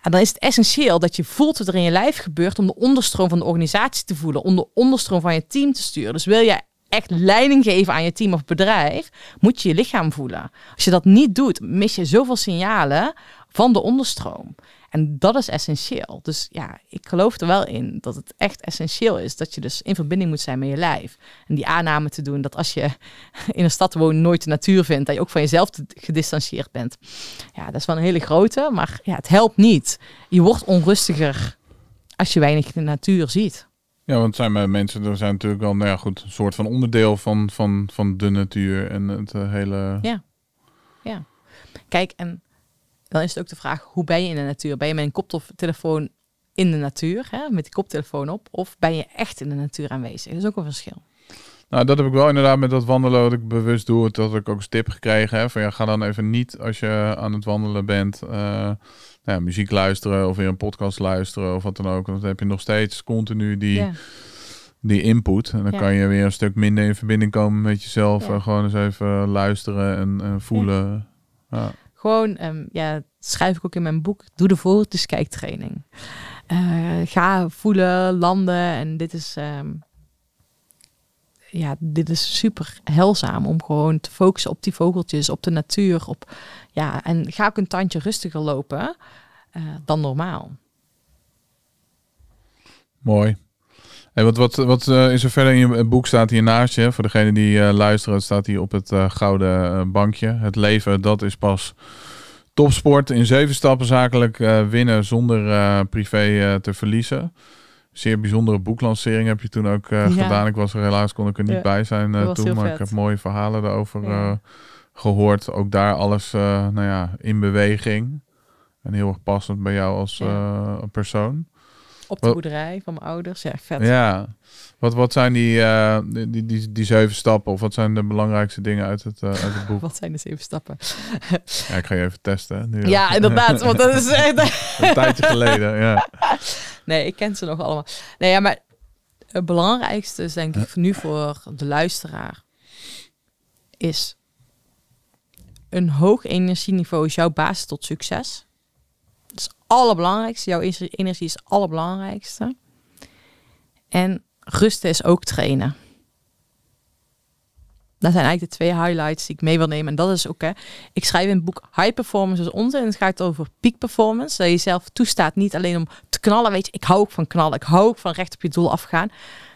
Speaker 2: En dan is het essentieel dat je voelt wat er in je lijf gebeurt om de onderstroom van de organisatie te voelen, om de onderstroom van je team te sturen. Dus wil jij echt leiding geven aan je team of bedrijf, moet je je lichaam voelen. Als je dat niet doet, mis je zoveel signalen van de onderstroom. En dat is essentieel. Dus ja, ik geloof er wel in dat het echt essentieel is dat je dus in verbinding moet zijn met je lijf. En die aanname te doen dat als je *laughs* in een stad woont nooit de natuur vindt, dat je ook van jezelf gedistanceerd bent. Ja, dat is wel een hele grote, maar ja, het helpt niet. Je wordt onrustiger als je weinig de natuur ziet.
Speaker 1: Ja, want zijn mensen, er zijn natuurlijk wel, nou ja, goed, een soort van onderdeel van, van, van de natuur en het eh, hele. Ja.
Speaker 2: ja. Kijk, en dan is het ook de vraag: hoe ben je in de natuur? Ben je met een koptelefoon in de natuur, hè, met die koptelefoon op, of ben je echt in de natuur aanwezig? Dat is ook een verschil.
Speaker 1: Nou, dat heb ik wel inderdaad met dat wandelen wat ik bewust doe. Dat ik ook een tip gekregen heb. Van ja, ga dan even niet als je aan het wandelen bent. Eh, nou muziek luisteren of weer een podcast luisteren of wat dan ook. Dan heb je nog steeds continu die, die input. En dan kan je weer een stuk minder in verbinding komen met jezelf. En gewoon eens even luisteren en, voelen. Ja.
Speaker 2: Gewoon, ehm, ja, schrijf ik ook in mijn boek. Doe de voor, dus kijk training. Eh, ga voelen, landen. En dit is ehm, ja, dit is super heilzaam om gewoon te focussen op die vogeltjes, op de natuur. Op, ja, en ga ook een tandje rustiger lopen eh, dan normaal.
Speaker 1: Mooi. En wat, wat, wat uh, is er verder in je boek staat hier naast je? Voor degene die uh, luisteren, staat hier op het gouden bankje. Het leven, dat is pas topsport. In zeven stappen zakelijk winnen zonder privé te verliezen zeer bijzondere boeklancering heb je toen ook eh, gedaan. Ik was er helaas, kon ik er niet bij zijn eh, toen, maar ik heb mooie verhalen daarover eh, gehoord. Ook daar alles nou ja, in beweging. En heel erg passend bij jou als persoon. Op de
Speaker 2: boerderij van mijn ouders, ja, vet. Ja,
Speaker 1: wat, wat zijn eh, die, die, die, die, zeven stappen? Of wat zijn de belangrijkste dingen uit het, eh, uit het boek? *laughs*
Speaker 2: wat zijn de zeven stappen?
Speaker 1: ja, ik ga je even testen. Nu ja, *laughs* inderdaad. Want dat is echt... *laughs* een tijdje geleden, ja.
Speaker 2: Nee, ik ken ze nog allemaal. Nee, ja, maar het belangrijkste is denk ik nu voor de luisteraar... is een hoog energieniveau is jouw basis tot succes. Dat is het allerbelangrijkste. Jouw energie is het allerbelangrijkste. En rusten is ook trainen. Dat zijn eigenlijk de twee highlights die ik mee wil nemen. En dat is ook, hè, ik schrijf in het boek High Performance is onzin. En het gaat over peak performance. Dat je jezelf toestaat niet alleen om te knallen. Weet je, ik hou ook van knallen. Ik hou ook van recht op je doel afgaan.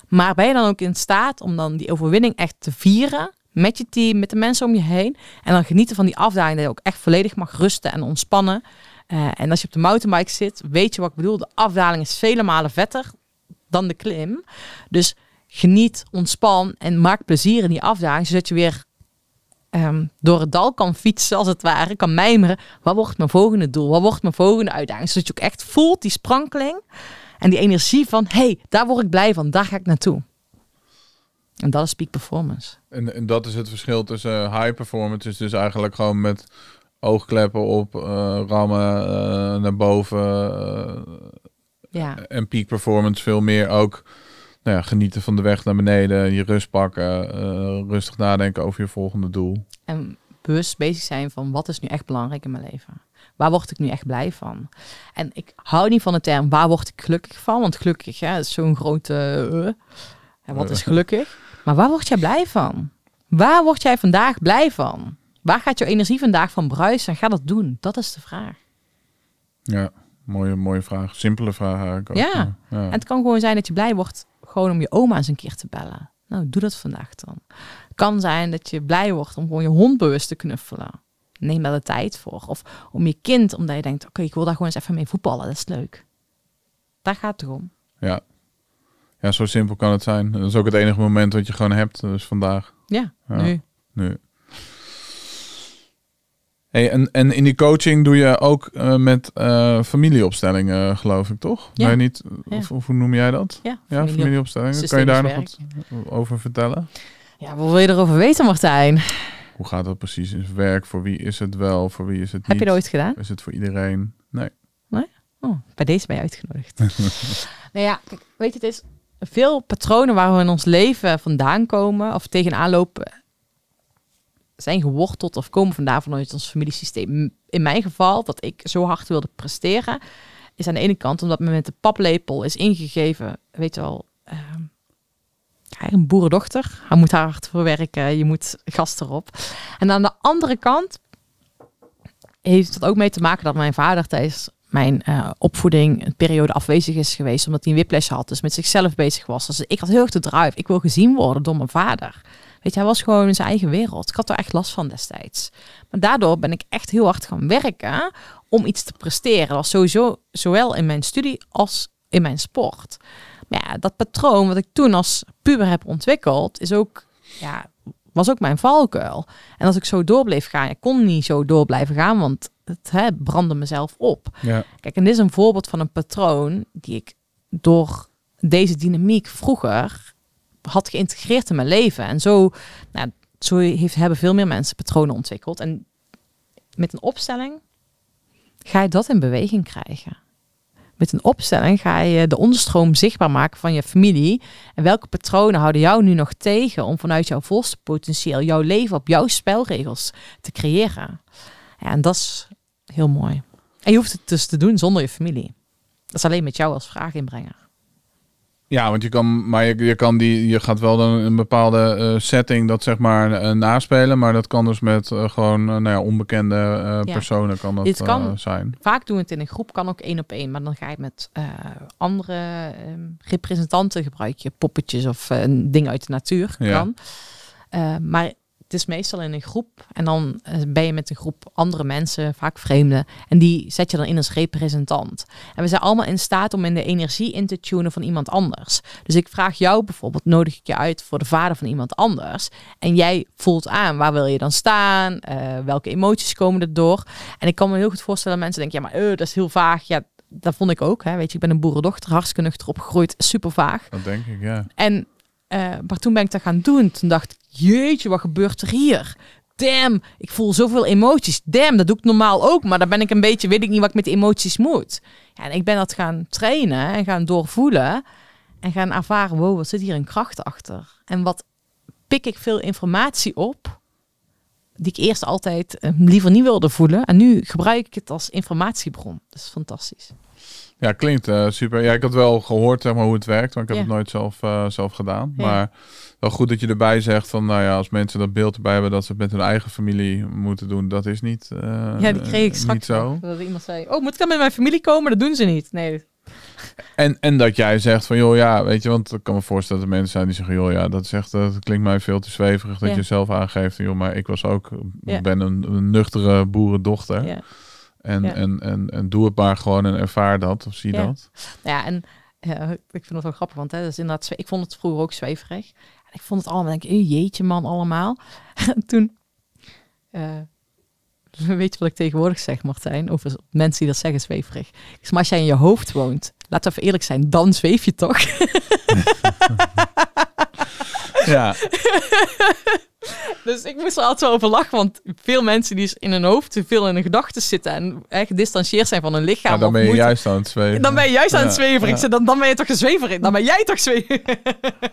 Speaker 2: Maar ben je dan ook in staat om dan die overwinning echt te vieren? Met je team, met de mensen om je heen. En dan genieten van die afdaling Dat je ook echt volledig mag rusten en ontspannen. Eh, en als je op de mountainbike zit, weet je wat ik bedoel. De afdaling is vele malen vetter dan de klim. Dus geniet, ontspan en maak plezier in die afdaging, zodat je weer ehm, door het dal kan fietsen, als het ware, kan mijmeren. Wat wordt mijn volgende doel? Wat wordt mijn volgende uitdaging? Zodat je ook echt voelt die sprankeling en die energie van, hey, daar word ik blij van, daar ga ik naartoe. En dat is peak performance.
Speaker 1: En, en dat is het verschil tussen eh, high performance, dus eigenlijk gewoon met oogkleppen op, uh, rammen eh, naar boven, ja. Eh, en peak performance veel meer ook nou ja, genieten van de weg naar beneden, je rust pakken, eh, rustig nadenken over je volgende doel.
Speaker 2: En bewust bezig zijn van wat is nu echt belangrijk in mijn leven? Waar word ik nu echt blij van? En ik hou niet van de term waar word ik gelukkig van, want gelukkig is zo'n grote. Eh, wat is gelukkig? Maar waar word jij blij van? Waar word jij vandaag blij van? Waar gaat jouw energie vandaag van bruisen? ga dat doen. Dat is de vraag.
Speaker 1: Ja. Mooie, mooie vraag. Simpele vraag eigenlijk. Ook. Ja. En het
Speaker 2: kan gewoon zijn dat je blij wordt gewoon om je oma eens een keer te bellen. Nou, doe dat vandaag dan. Het kan zijn dat je blij wordt om gewoon je hond bewust te knuffelen. Neem daar de tijd voor. Of om je kind, omdat je denkt, oké, ik wil daar gewoon eens even mee voetballen. Dat is leuk. Daar gaat het om.
Speaker 1: Ja. Ja, zo simpel kan het zijn. Dat is ook het enige moment dat je gewoon hebt. Dus vandaag. Ja, ja. nu. Nu. Hey, en, in die coaching doe je ook eh, met eh, familieopstellingen, eh, geloof ik, toch? Ja. niet, of, hoe noem jij dat? Ja, ja familieopstellingen. Kan je daar nog wat over vertellen?
Speaker 2: Ja, wat wil je erover weten, Martijn?
Speaker 1: Hoe gaat dat precies in zijn werk? Voor wie is het wel? Voor wie is het niet? Heb je dat ooit gedaan? Is het voor iedereen?
Speaker 2: Nee. Nee? Oh, bij deze ben je uitgenodigd. *laughs* nou ja, weet je, het is veel patronen waar we in ons leven vandaan komen of tegenaan lopen zijn geworteld of komen vandaan vanuit ons familiesysteem. In mijn geval, dat ik zo hard wilde presteren, is aan de ene kant omdat me met de paplepel is ingegeven, weet je wel, uh, een boerendochter. Hij moet haar hard voor je moet gast erop. En aan de andere kant heeft het ook mee te maken dat mijn vader tijdens mijn eh, opvoeding een periode afwezig is geweest, omdat hij een whiplash had, dus met zichzelf bezig was. Dus ik had heel erg de drive, ik wil gezien worden door mijn vader. Weet je, hij was gewoon in zijn eigen wereld. Ik had er echt last van destijds. Maar daardoor ben ik echt heel hard gaan werken om iets te presteren. Dat was sowieso zowel in mijn studie als in mijn sport. Maar ja, dat patroon wat ik toen als puber heb ontwikkeld, is ook, ja, was ook mijn valkuil. En als ik zo door bleef gaan, ik kon niet zo door blijven gaan, want het hè, brandde mezelf op. Ja. Kijk, en dit is een voorbeeld van een patroon die ik door deze dynamiek vroeger had geïntegreerd in mijn leven. En zo, nou, zo heeft, hebben veel meer mensen patronen ontwikkeld. En met een opstelling ga je dat in beweging krijgen. Met een opstelling ga je de onderstroom zichtbaar maken van je familie. En welke patronen houden jou nu nog tegen om vanuit jouw volste potentieel jouw leven op jouw spelregels te creëren? Ja, en dat is heel mooi. En je hoeft het dus te doen zonder je familie. Dat is alleen met jou als vraag inbrengen.
Speaker 1: Ja, want je kan, maar je, kan die, je gaat wel dan een bepaalde eh, setting dat zeg maar eh, naspelen, maar dat kan dus met eh, gewoon nou ja, onbekende personen kan dat Dit kan, zijn.
Speaker 2: Vaak doen we het in een groep, kan ook één op één, maar dan ga je met andere ehm, representanten gebruik je poppetjes of een ding uit de natuur kan. Ja. maar het is meestal in een groep. En dan eh, ben je met een groep andere mensen, vaak vreemden. En die zet je dan in als representant. En we zijn allemaal in staat om in de energie in te tunen van iemand anders. Dus ik vraag jou bijvoorbeeld, nodig ik je uit voor de vader van iemand anders. En jij voelt aan, waar wil je dan staan? Eh, welke emoties komen er door? En ik kan me heel goed voorstellen dat mensen denken, ja maar eh, dat is heel vaag. Ja, dat vond ik ook. Hè. Weet je, ik ben een boerendochter, hartstikke nuchter opgegroeid, super vaag.
Speaker 1: Dat denk ik, ja.
Speaker 2: En eh, maar toen ben ik dat gaan doen. Toen dacht ik, jeetje, wat gebeurt er hier? Damn, ik voel zoveel emoties. Damn, dat doe ik normaal ook. Maar dan ben ik een beetje, weet ik niet wat ik met emoties moet. Ja, en ik ben dat gaan trainen en gaan doorvoelen. En gaan ervaren, wow, wat zit hier een kracht achter? En wat pik ik veel informatie op die ik eerst altijd eh, liever niet wilde voelen. En nu gebruik ik het als informatiebron. Dat is fantastisch.
Speaker 1: Ja, klinkt eh, super. Ja, ik had wel gehoord zeg maar, hoe het werkt, maar ik heb het nooit zelf, eh, zelf gedaan. Maar wel goed dat je erbij zegt van, nou ja, als mensen dat beeld erbij hebben dat ze het met hun eigen familie moeten doen, dat is niet. Eh, ja, die kreeg ik straks. Niet zo.
Speaker 2: Dat iemand zei: Oh, moet ik dan met mijn familie komen? Dat doen ze niet. Nee.
Speaker 1: En, en dat jij zegt van, joh, ja, weet je, want ik kan me voorstellen dat er mensen zijn die zeggen, joh, ja, dat, zegt, dat klinkt mij veel te zweverig dat je zelf aangeeft, joh, maar ik was ook, ben een, een nuchtere boerendochter. Ja. En, en, en, en doe het maar gewoon en ervaar dat of zie dat.
Speaker 2: Nou ja, en ik vind het wel grappig, want hè, dat is inderdaad, ik vond het vroeger ook zweverig. En ik vond het allemaal, denk ik, eh, jeetje man, allemaal. *laughs* toen, eh, *laughs* weet je wat ik tegenwoordig zeg, Martijn, over mensen die dat zeggen, zweverig. Ik maar als jij in je hoofd woont, laten we even eerlijk zijn, dan zweef je toch? *laughs* ja. *laughs* Dus ik moest er altijd wel over lachen, want veel mensen die in hun hoofd te veel in hun gedachten zitten en echt gedistanceerd zijn van hun lichaam. Ja, dan ben je
Speaker 1: juist aan het zweven. Dan ben je juist aan het zweven. Ja.
Speaker 2: Dan, dan ben je toch een in Dan ben jij toch zweven.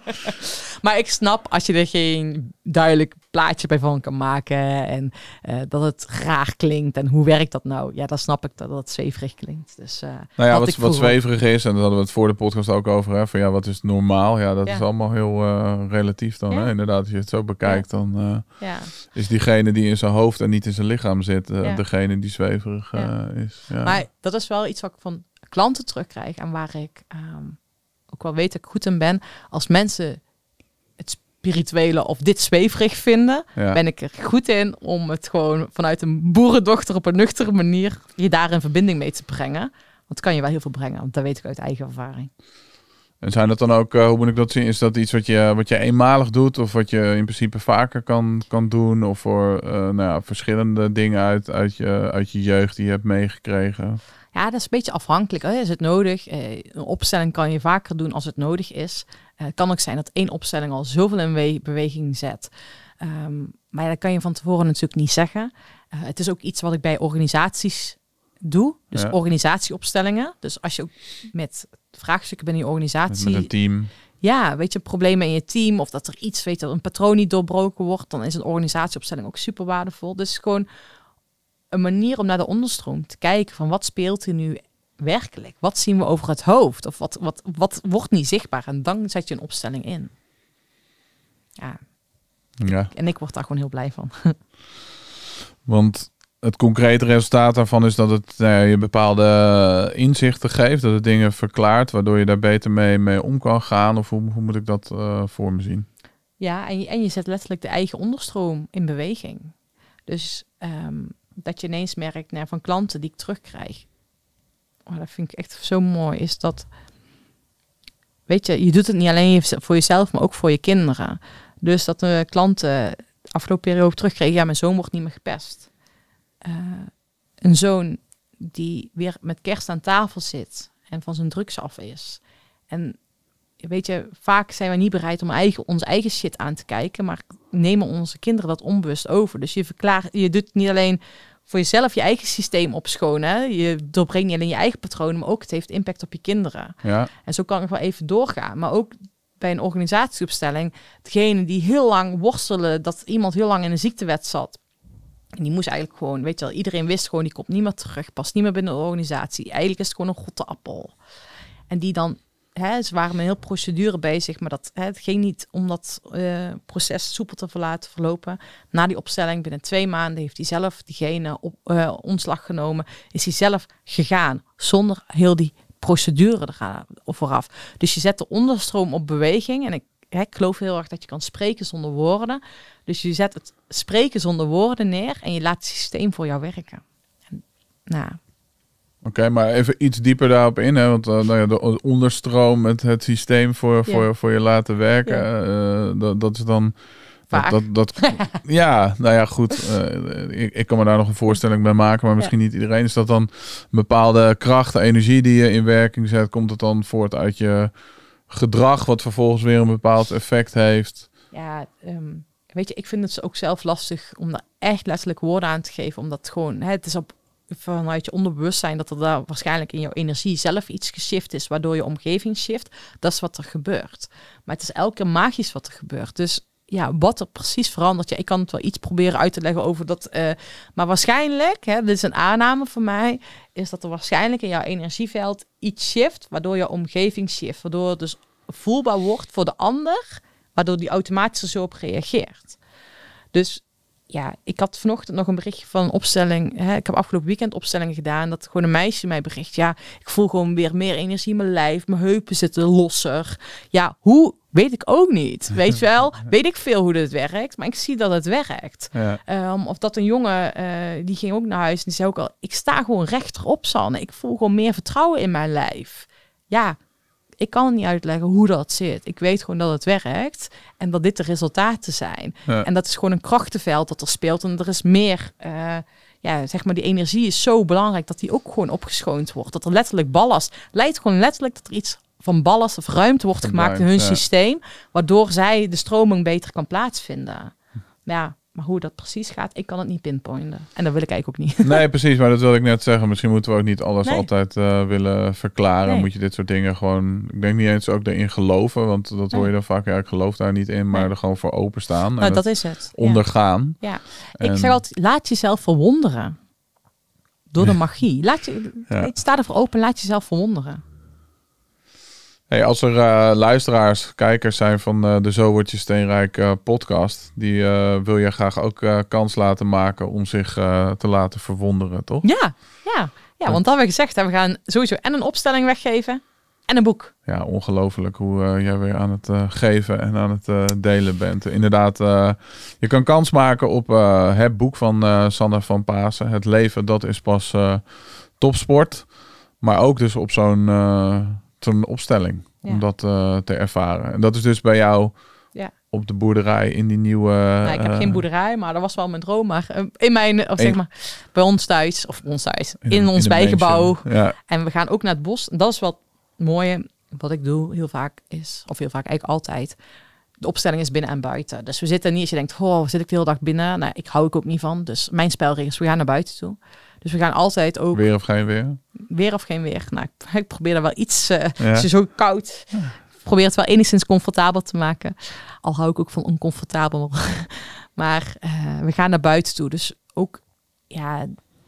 Speaker 2: *laughs* maar ik snap als je er geen duidelijk plaatje bij van kan maken. En eh, dat het graag klinkt. En hoe werkt dat nou? Ja, dan snap ik dat dat zweverig klinkt. Dus, eh, nou ja, wat, zweverig
Speaker 1: is, en daar hadden we het voor de podcast ook over. Hè, van ja, wat is normaal? Ja, dat is allemaal heel eh, relatief dan. Ja. Inderdaad, als je het zo bekijkt, ja. dan is diegene die in zijn hoofd en niet in zijn lichaam zit, degene die zweverig is. Maar
Speaker 2: dat is wel iets wat ik van klanten terugkrijg en waar ik ehm, ook wel weet dat ik goed in ben. Als mensen spirituele of dit zweverig vinden, ben ik er goed in om het gewoon vanuit een boerendochter op een nuchtere manier je daar in verbinding mee te brengen. Want kan je wel heel veel brengen, want dat weet ik uit eigen ervaring.
Speaker 1: En zijn dat dan ook, eh, hoe moet ik dat zien? Is dat iets wat je, wat je eenmalig doet of wat je in principe vaker kan, kan doen? Of voor eh, nou ja, verschillende dingen uit, uit, je, uit je jeugd die je hebt meegekregen?
Speaker 2: Ja, dat is een beetje afhankelijk. Is het nodig? Eh, een opstelling kan je vaker doen als het nodig is. Eh, het kan ook zijn dat één opstelling al zoveel in beweging zet. Ehm, maar dat kan je van tevoren natuurlijk niet zeggen. Eh, het is ook iets wat ik bij organisaties doe. Dus organisatieopstellingen. Dus als je ook met vraagstukken binnen je organisatie... team. Ja, weet je, problemen in je team of dat er iets, weet je, dat een patroon niet doorbroken wordt, dan is een organisatieopstelling ook super waardevol. Dus gewoon een manier om naar de onderstroom te kijken van wat speelt er nu werkelijk? Wat zien we over het hoofd? Of wat, wat, wat wordt niet zichtbaar? En dan zet je een opstelling in. Ja. ja. En ik word daar gewoon heel blij van.
Speaker 1: *laughs* Want het concrete resultaat daarvan is dat het nou je bepaalde inzichten geeft, dat het dingen verklaart, waardoor je daar beter mee, mee om kan gaan. Of hoe, hoe moet ik dat eh, voor me zien?
Speaker 2: Ja, en je, en je zet letterlijk de eigen onderstroom in beweging. Dus ehm, dat je ineens merkt nou, van klanten die ik terugkrijg, Oh, dat vind ik echt zo mooi, is dat, weet je, je doet het niet alleen voor jezelf, maar ook voor je kinderen. Dus dat de klanten afgelopen periode terugkregen, ja, mijn zoon wordt niet meer gepest. Eh, een zoon die weer met kerst aan tafel zit en van zijn drugs af is. En weet je, vaak zijn we niet bereid om eigen, ons eigen shit aan te kijken, maar nemen onze kinderen dat onbewust over. Dus je verklaart, je doet niet alleen voor jezelf je eigen systeem opschonen. Je doorbrengt niet alleen je eigen patronen, maar ook het heeft impact op je kinderen. Ja. En zo kan ik wel even doorgaan. Maar ook bij een organisatieopstelling, degene die heel lang worstelen dat iemand heel lang in een ziektewet zat. En die moest eigenlijk gewoon, weet je wel, iedereen wist gewoon, die komt niet meer terug, past niet meer binnen de organisatie. Eigenlijk is het gewoon een rotte appel. En die dan hè, ze waren met een heel procedure bezig, maar dat, hè, het ging niet om dat eh, proces soepel te laten verlopen. Na die opstelling, binnen twee maanden, heeft hij zelf diegene op eh, ontslag genomen, is hij zelf gegaan, zonder heel die procedure eh, vooraf. Dus je zet de onderstroom op beweging en ik, hè, ik geloof heel erg dat je kan spreken zonder woorden. Dus je zet het spreken zonder woorden neer en je laat het systeem voor jou werken. En, nou,
Speaker 1: Oké, maar even iets dieper daarop in, hè? want eh, nou de onderstroom, het, het systeem voor, voor, voor je laten werken, eh, eh, dat, is dan... Dat, dat, *laughs* ja, nou ja, goed. ik, ik, kan me daar nog een voorstelling bij maken, maar misschien niet iedereen. Is dat dan bepaalde krachten, energie die je in werking zet? Komt het dan voort uit je gedrag, wat vervolgens weer een bepaald effect heeft?
Speaker 2: Ja, ehm, weet je, ik vind het ook zelf lastig om daar echt letterlijk woorden aan te geven, omdat het gewoon, hè, het is op vanuit je onderbewustzijn dat er daar waarschijnlijk in jouw energie zelf iets geshift is, waardoor je omgeving shift. Dat is wat er gebeurt. Maar het is elke magisch wat er gebeurt. Dus ja, wat er precies verandert. Ja, ik kan het wel iets proberen uit te leggen over dat. Eh, maar waarschijnlijk, hè, dit is een aanname van mij, is dat er waarschijnlijk in jouw energieveld iets shift, waardoor je omgeving shift. Waardoor het dus voelbaar wordt voor de ander, waardoor die automatisch er zo op reageert. Dus ja, ik had vanochtend nog een berichtje van een opstelling. Hè, ik heb afgelopen weekend opstellingen gedaan. Dat gewoon een meisje mij bericht. Ja, ik voel gewoon weer meer energie in mijn lijf. Mijn heupen zitten losser. Ja, hoe weet ik ook niet. *laughs* Weet je wel, weet ik veel hoe het werkt, maar ik zie dat het werkt. Ja. Ehm, of dat een jongen, eh, die ging ook naar huis en die zei ook al, ik sta gewoon rechterop, Sanne. Ik voel gewoon meer vertrouwen in mijn lijf. Ja, ik kan niet uitleggen hoe dat zit. Ik weet gewoon dat het werkt en dat dit de resultaten zijn. En dat is gewoon een krachtenveld dat er speelt en er is meer. Eh, ja, zeg maar, die energie is zo belangrijk dat die ook gewoon opgeschoond wordt. Dat er letterlijk ballast leidt gewoon letterlijk dat er iets van ballast of ruimte wordt gemaakt in hun systeem, waardoor zij de stroming beter kan plaatsvinden. Ja. Maar hoe dat precies gaat, ik kan het niet pinpointen. En dat wil ik eigenlijk ook
Speaker 1: niet. Nee, precies. Maar dat wil ik net zeggen. Misschien moeten we ook niet alles altijd eh, willen verklaren. Moet je dit soort dingen gewoon... Ik denk niet eens ook erin geloven. Want dat hoor je dan vaak. Ja, ik geloof daar niet in. Maar er gewoon voor openstaan. Nou, en dat is het. Ondergaan. Ja. Ik zeg
Speaker 2: altijd, laat jezelf verwonderen. Door de magie. Laat je, ja. Sta ervoor open. Laat jezelf verwonderen.
Speaker 1: Hey, als er uh, luisteraars, kijkers zijn van eh, de Zo wordt Je Steenrijk eh, podcast, die wil je graag ook kans laten maken om zich te laten verwonderen, toch? Ja,
Speaker 2: ja. ja want dat we gezegd we gaan sowieso en een opstelling weggeven en
Speaker 1: een boek. Ja, ongelooflijk hoe jij weer aan het geven en aan het delen bent. Inderdaad, je kan kans maken op het boek van Sander van Pasen. Het leven, dat is pas topsport. Maar ook dus op zo'n een opstelling. Om dat eh, te ervaren. En dat is dus bij jou op de boerderij in die nieuwe. Nou, ik heb eh, geen
Speaker 2: boerderij, maar dat was wel mijn droom. Maar eh, in mijn, of zeg maar, bij ons thuis, of ons thuis, in, ons bijgebouw. En we gaan ook naar het bos. dat is wat mooie, wat ik doe heel vaak is, of heel vaak eigenlijk altijd. De opstelling is binnen en buiten. Dus we zitten niet als je denkt, oh, zit ik de hele dag binnen? Nou, ik hou ik ook niet van. Dus mijn spelregels, we gaan naar buiten toe. Dus we gaan altijd ook...
Speaker 1: Weer of geen weer?
Speaker 2: Weer of geen weer. Nou, *laughs* ik probeer er wel iets... Uh, ja. Het is zo koud. Ik probeer het wel enigszins comfortabel te maken. Al hou ik ook van oncomfortabel. *laughs* maar eh, we gaan naar buiten toe. Dus ook... Ja,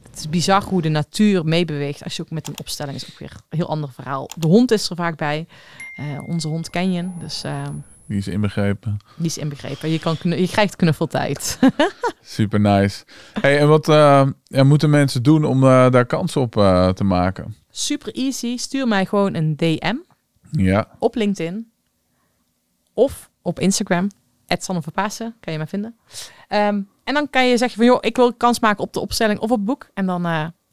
Speaker 2: het is bizar hoe de natuur meebeweegt. Als je ook met een opstelling is ook weer een heel ander verhaal. De hond is er vaak bij. Eh, onze hond Canyon. Dus ehm,
Speaker 1: die is inbegrepen.
Speaker 2: Die is inbegrepen. Je, kan je krijgt knuffeltijd.
Speaker 1: *laughs* Super nice. Hey, en wat ja, eh, moeten mensen doen om eh, daar kans op eh, te maken?
Speaker 2: Super easy. Stuur mij gewoon een DM. Ja. Op LinkedIn. Of op Instagram. Sanne Kan je mij vinden. Ehm, en dan kan je zeggen van joh, ik wil kans maken op de opstelling of op boek. En dan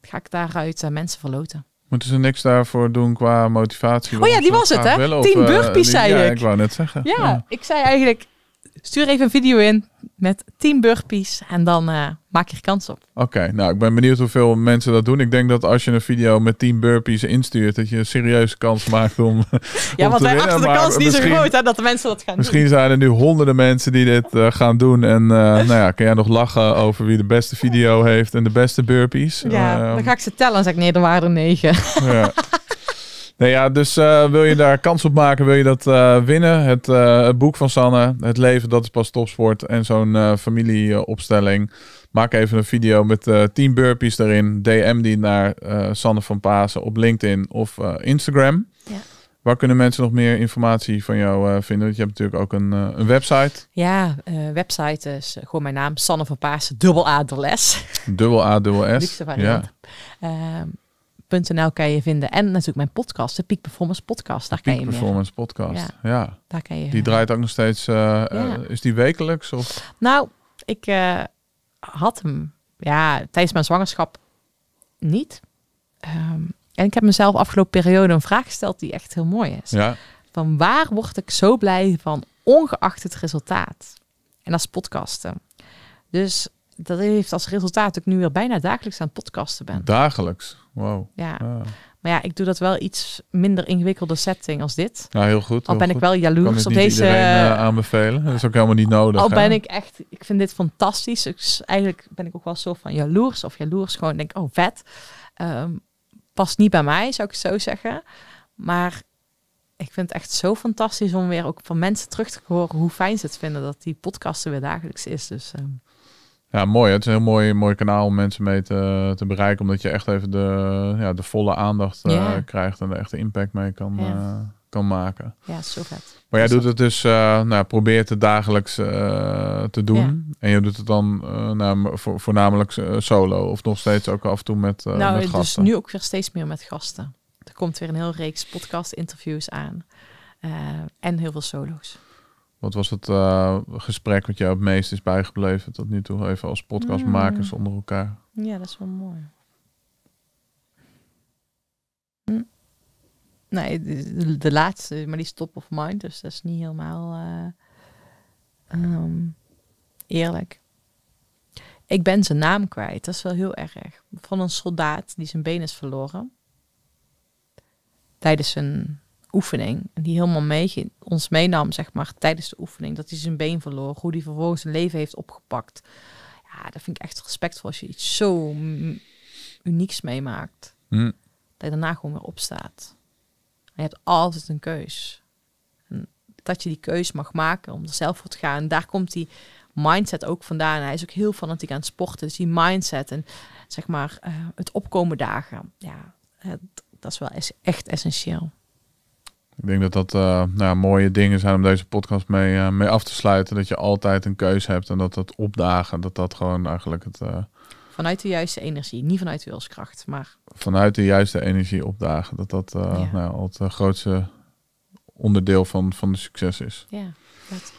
Speaker 2: ga ik daaruit mensen verloten.
Speaker 1: Moeten ze niks daarvoor doen qua motivatie? Oh ja, die was het, hè? Tien eh, burpees, zei ik. Ja, ik wou net zeggen. Ja,
Speaker 2: ik zei eigenlijk Stuur even een video in met 10 burpees en dan eh, maak je kans op.
Speaker 1: Oké, nou ik ben benieuwd hoeveel mensen dat doen. Ik denk dat als je een video met 10 burpees instuurt, dat je een serieuze kans maakt om. *laughs* ja, want wij achter de kans niet zo groot hè, dat de mensen dat gaan doen. Misschien zijn er nu honderden mensen die dit eh, gaan doen. En eh, *laughs* nou ja, kun jij nog lachen over wie de beste video heeft en de beste burpees? Ja, ehm, dan ga
Speaker 2: ik ze tellen en zeg ik nee, er waren negen.
Speaker 1: ja. *laughs* Nou ja, dus eh, wil je daar kans op maken? Wil je dat eh, winnen? Het, eh, het, boek van Sanne, Het leven, dat is pas topsport. En zo'n familieopstelling. Maak even een video met 10 burpees erin. DM die naar Sanne van Pasen op LinkedIn of Instagram. Ja. Waar kunnen mensen nog meer informatie van jou vinden? je hebt natuurlijk ook een, een website.
Speaker 2: Ja, website is gewoon mijn naam, Sanne van Paasen, dubbel A, dubbel S.
Speaker 1: Dubbel A, dubbel S. variant.
Speaker 2: Ja. Ehm, Performance.nl kan je vinden. En natuurlijk mijn podcast, de Peak Performance Podcast. Daar kan je Performance Podcast, ja. ja. Daar kan je, die draait
Speaker 1: ook nog steeds. Eh, eh, is die wekelijks? Of?
Speaker 2: Nou, ik eh, had hem ja, tijdens mijn zwangerschap niet. Ehm, en ik heb mezelf afgelopen periode een vraag gesteld die echt heel mooi is. Ja. Van waar word ik zo blij van, ongeacht het resultaat? En als podcasten. Dus dat heeft als resultaat dat ik nu weer bijna dagelijks aan het podcasten ben.
Speaker 1: Dagelijks? Wow. Ja. Ah.
Speaker 2: Maar ja, ik doe dat wel iets minder ingewikkelde setting als dit. Nou, heel goed. Al ben ik wel jaloers op deze. Iedereen, uh,
Speaker 1: aanbevelen. Dat is ook helemaal niet nodig. Al ben ik
Speaker 2: echt, ik vind dit fantastisch. Dus eigenlijk ben ik ook wel zo van jaloers of jaloers. Gewoon denk, oh vet. Ehm, past niet bij mij, zou ik zo zeggen. Maar ik vind het echt zo fantastisch om weer ook van mensen terug te horen hoe fijn ze het vinden dat die podcast er weer dagelijks is. Dus ehm,
Speaker 1: ja, mooi. Het is een heel mooi, mooi kanaal om mensen mee te, te bereiken. Omdat je echt even de, ja, de volle aandacht eh, krijgt en de echte impact mee kan, eh, kan maken. Ja, zo vet. Maar jij doet het dus, eh, nou, probeert het dagelijks te doen. En je doet het dan nou, voornamelijk solo of nog steeds ook af en toe met, nou, met dus gasten?
Speaker 2: dus nu ook weer steeds meer met gasten. Er komt weer een heel reeks podcast interviews aan. en heel veel solo's.
Speaker 1: Wat was het eh, gesprek wat jou het meest is bijgebleven tot nu toe, even als podcastmakers hmm. onder elkaar?
Speaker 2: Ja, dat is wel mooi. Hm. Nee, de, laatste, maar die is top of mind, dus dat is niet helemaal eh, ehm, eerlijk. Ik ben zijn naam kwijt, dat is wel heel erg. Van een soldaat die zijn been is verloren tijdens een oefening. En die helemaal mee, ons meenam, zeg maar, tijdens de oefening. Dat hij zijn been verloor. Hoe hij vervolgens zijn leven heeft opgepakt. Ja, dat vind ik echt respectvol als je iets zo unieks meemaakt. Mm. Dat je daarna gewoon weer opstaat. hij je hebt altijd een keus. En dat je die keus mag maken om er zelf voor te gaan. daar komt die mindset ook vandaan. hij is ook heel fanatiek aan het sporten. Dus die mindset en zeg maar eh, het opkomen dagen. Ja, het, dat is wel echt essentieel.
Speaker 1: Ik denk dat dat eh, nou mooie dingen zijn om deze podcast mee, eh, mee af te sluiten. Dat je altijd een keuze hebt en dat dat opdagen, dat dat gewoon eigenlijk het... Eh,
Speaker 2: vanuit de juiste energie, niet vanuit wilskracht, maar...
Speaker 1: Vanuit de juiste energie opdagen, dat dat nou, het grootste onderdeel van, van de succes is.
Speaker 2: Ja, dat...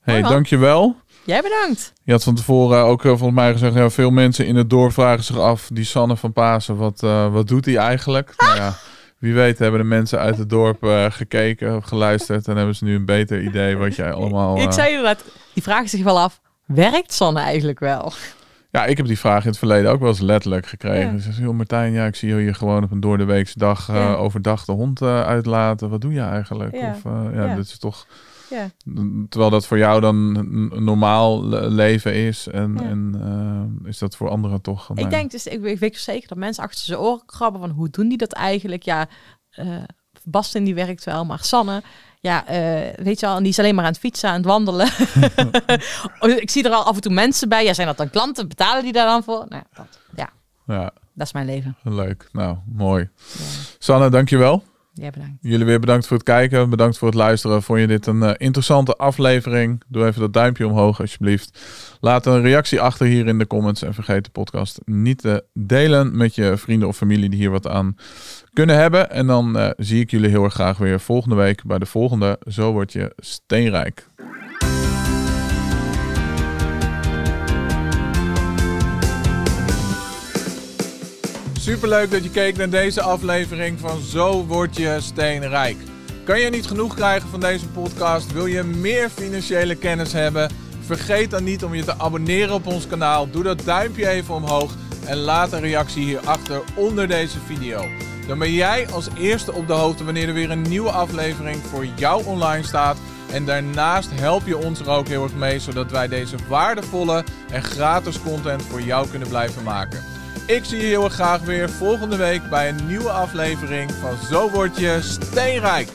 Speaker 1: Hey, dankjewel. Jij bedankt. Je had van tevoren ook volgens mij gezegd, ja, veel mensen in het dorp vragen zich af, die Sanne van Pasen, wat, wat doet hij eigenlijk? Nou, ja *laughs* Wie weet hebben de mensen uit het dorp eh, gekeken of geluisterd en hebben ze nu een beter idee wat jij allemaal. Ik eh, zei
Speaker 2: inderdaad, die vragen zich wel af: werkt Sanne eigenlijk wel?
Speaker 1: Ja, ik heb die vraag in het verleden ook wel eens letterlijk gekregen. Ze zeggen: Martijn, ja, ik zie je gewoon op een door de dag eh, overdag de hond uitlaten. Wat doe je eigenlijk? Of ja, dat is toch ja. Terwijl dat voor jou dan een normaal leven is. En, en eh, is dat voor anderen toch. Eh, ik nou denk
Speaker 2: dus, ik, weet zeker dat mensen achter zijn oren krabben van hoe doen die dat eigenlijk? Ja, uh, eh, Bastin die werkt wel, maar Sanne ja, weet je al, en die is alleen maar aan het fietsen, aan het wandelen. *laughs* Oh, ik zie er al af en toe mensen bij. Ja, zijn dat dan klanten? Betalen die daar dan voor? Nou, dat, ja. ja, dat is mijn leven.
Speaker 1: Leuk, nou, mooi. Ja. Sanne, dankjewel. Jullie weer bedankt voor het kijken. Bedankt voor het luisteren. Vond je dit een eh, interessante aflevering? Doe even dat duimpje omhoog alsjeblieft. Laat een reactie achter hier in de comments. En vergeet de podcast niet te delen met je vrienden of familie die hier wat aan kunnen hebben. En dan eh, zie ik jullie heel erg graag weer volgende week bij de volgende. Zo word je steenrijk. Superleuk dat je keek naar deze aflevering van Zo word je steenrijk. Kan je niet genoeg krijgen van deze podcast? Wil je meer financiële kennis hebben? Vergeet dan niet om je te abonneren op ons kanaal. Doe dat duimpje even omhoog en laat een reactie hierachter onder deze video. Dan ben jij als eerste op de hoogte wanneer er weer een nieuwe aflevering voor jou online staat. En daarnaast help je ons er ook heel erg mee, zodat wij deze waardevolle en gratis content voor jou kunnen blijven maken. Ik zie je heel erg graag weer volgende week bij een nieuwe aflevering van Zo word je
Speaker 2: steenrijk.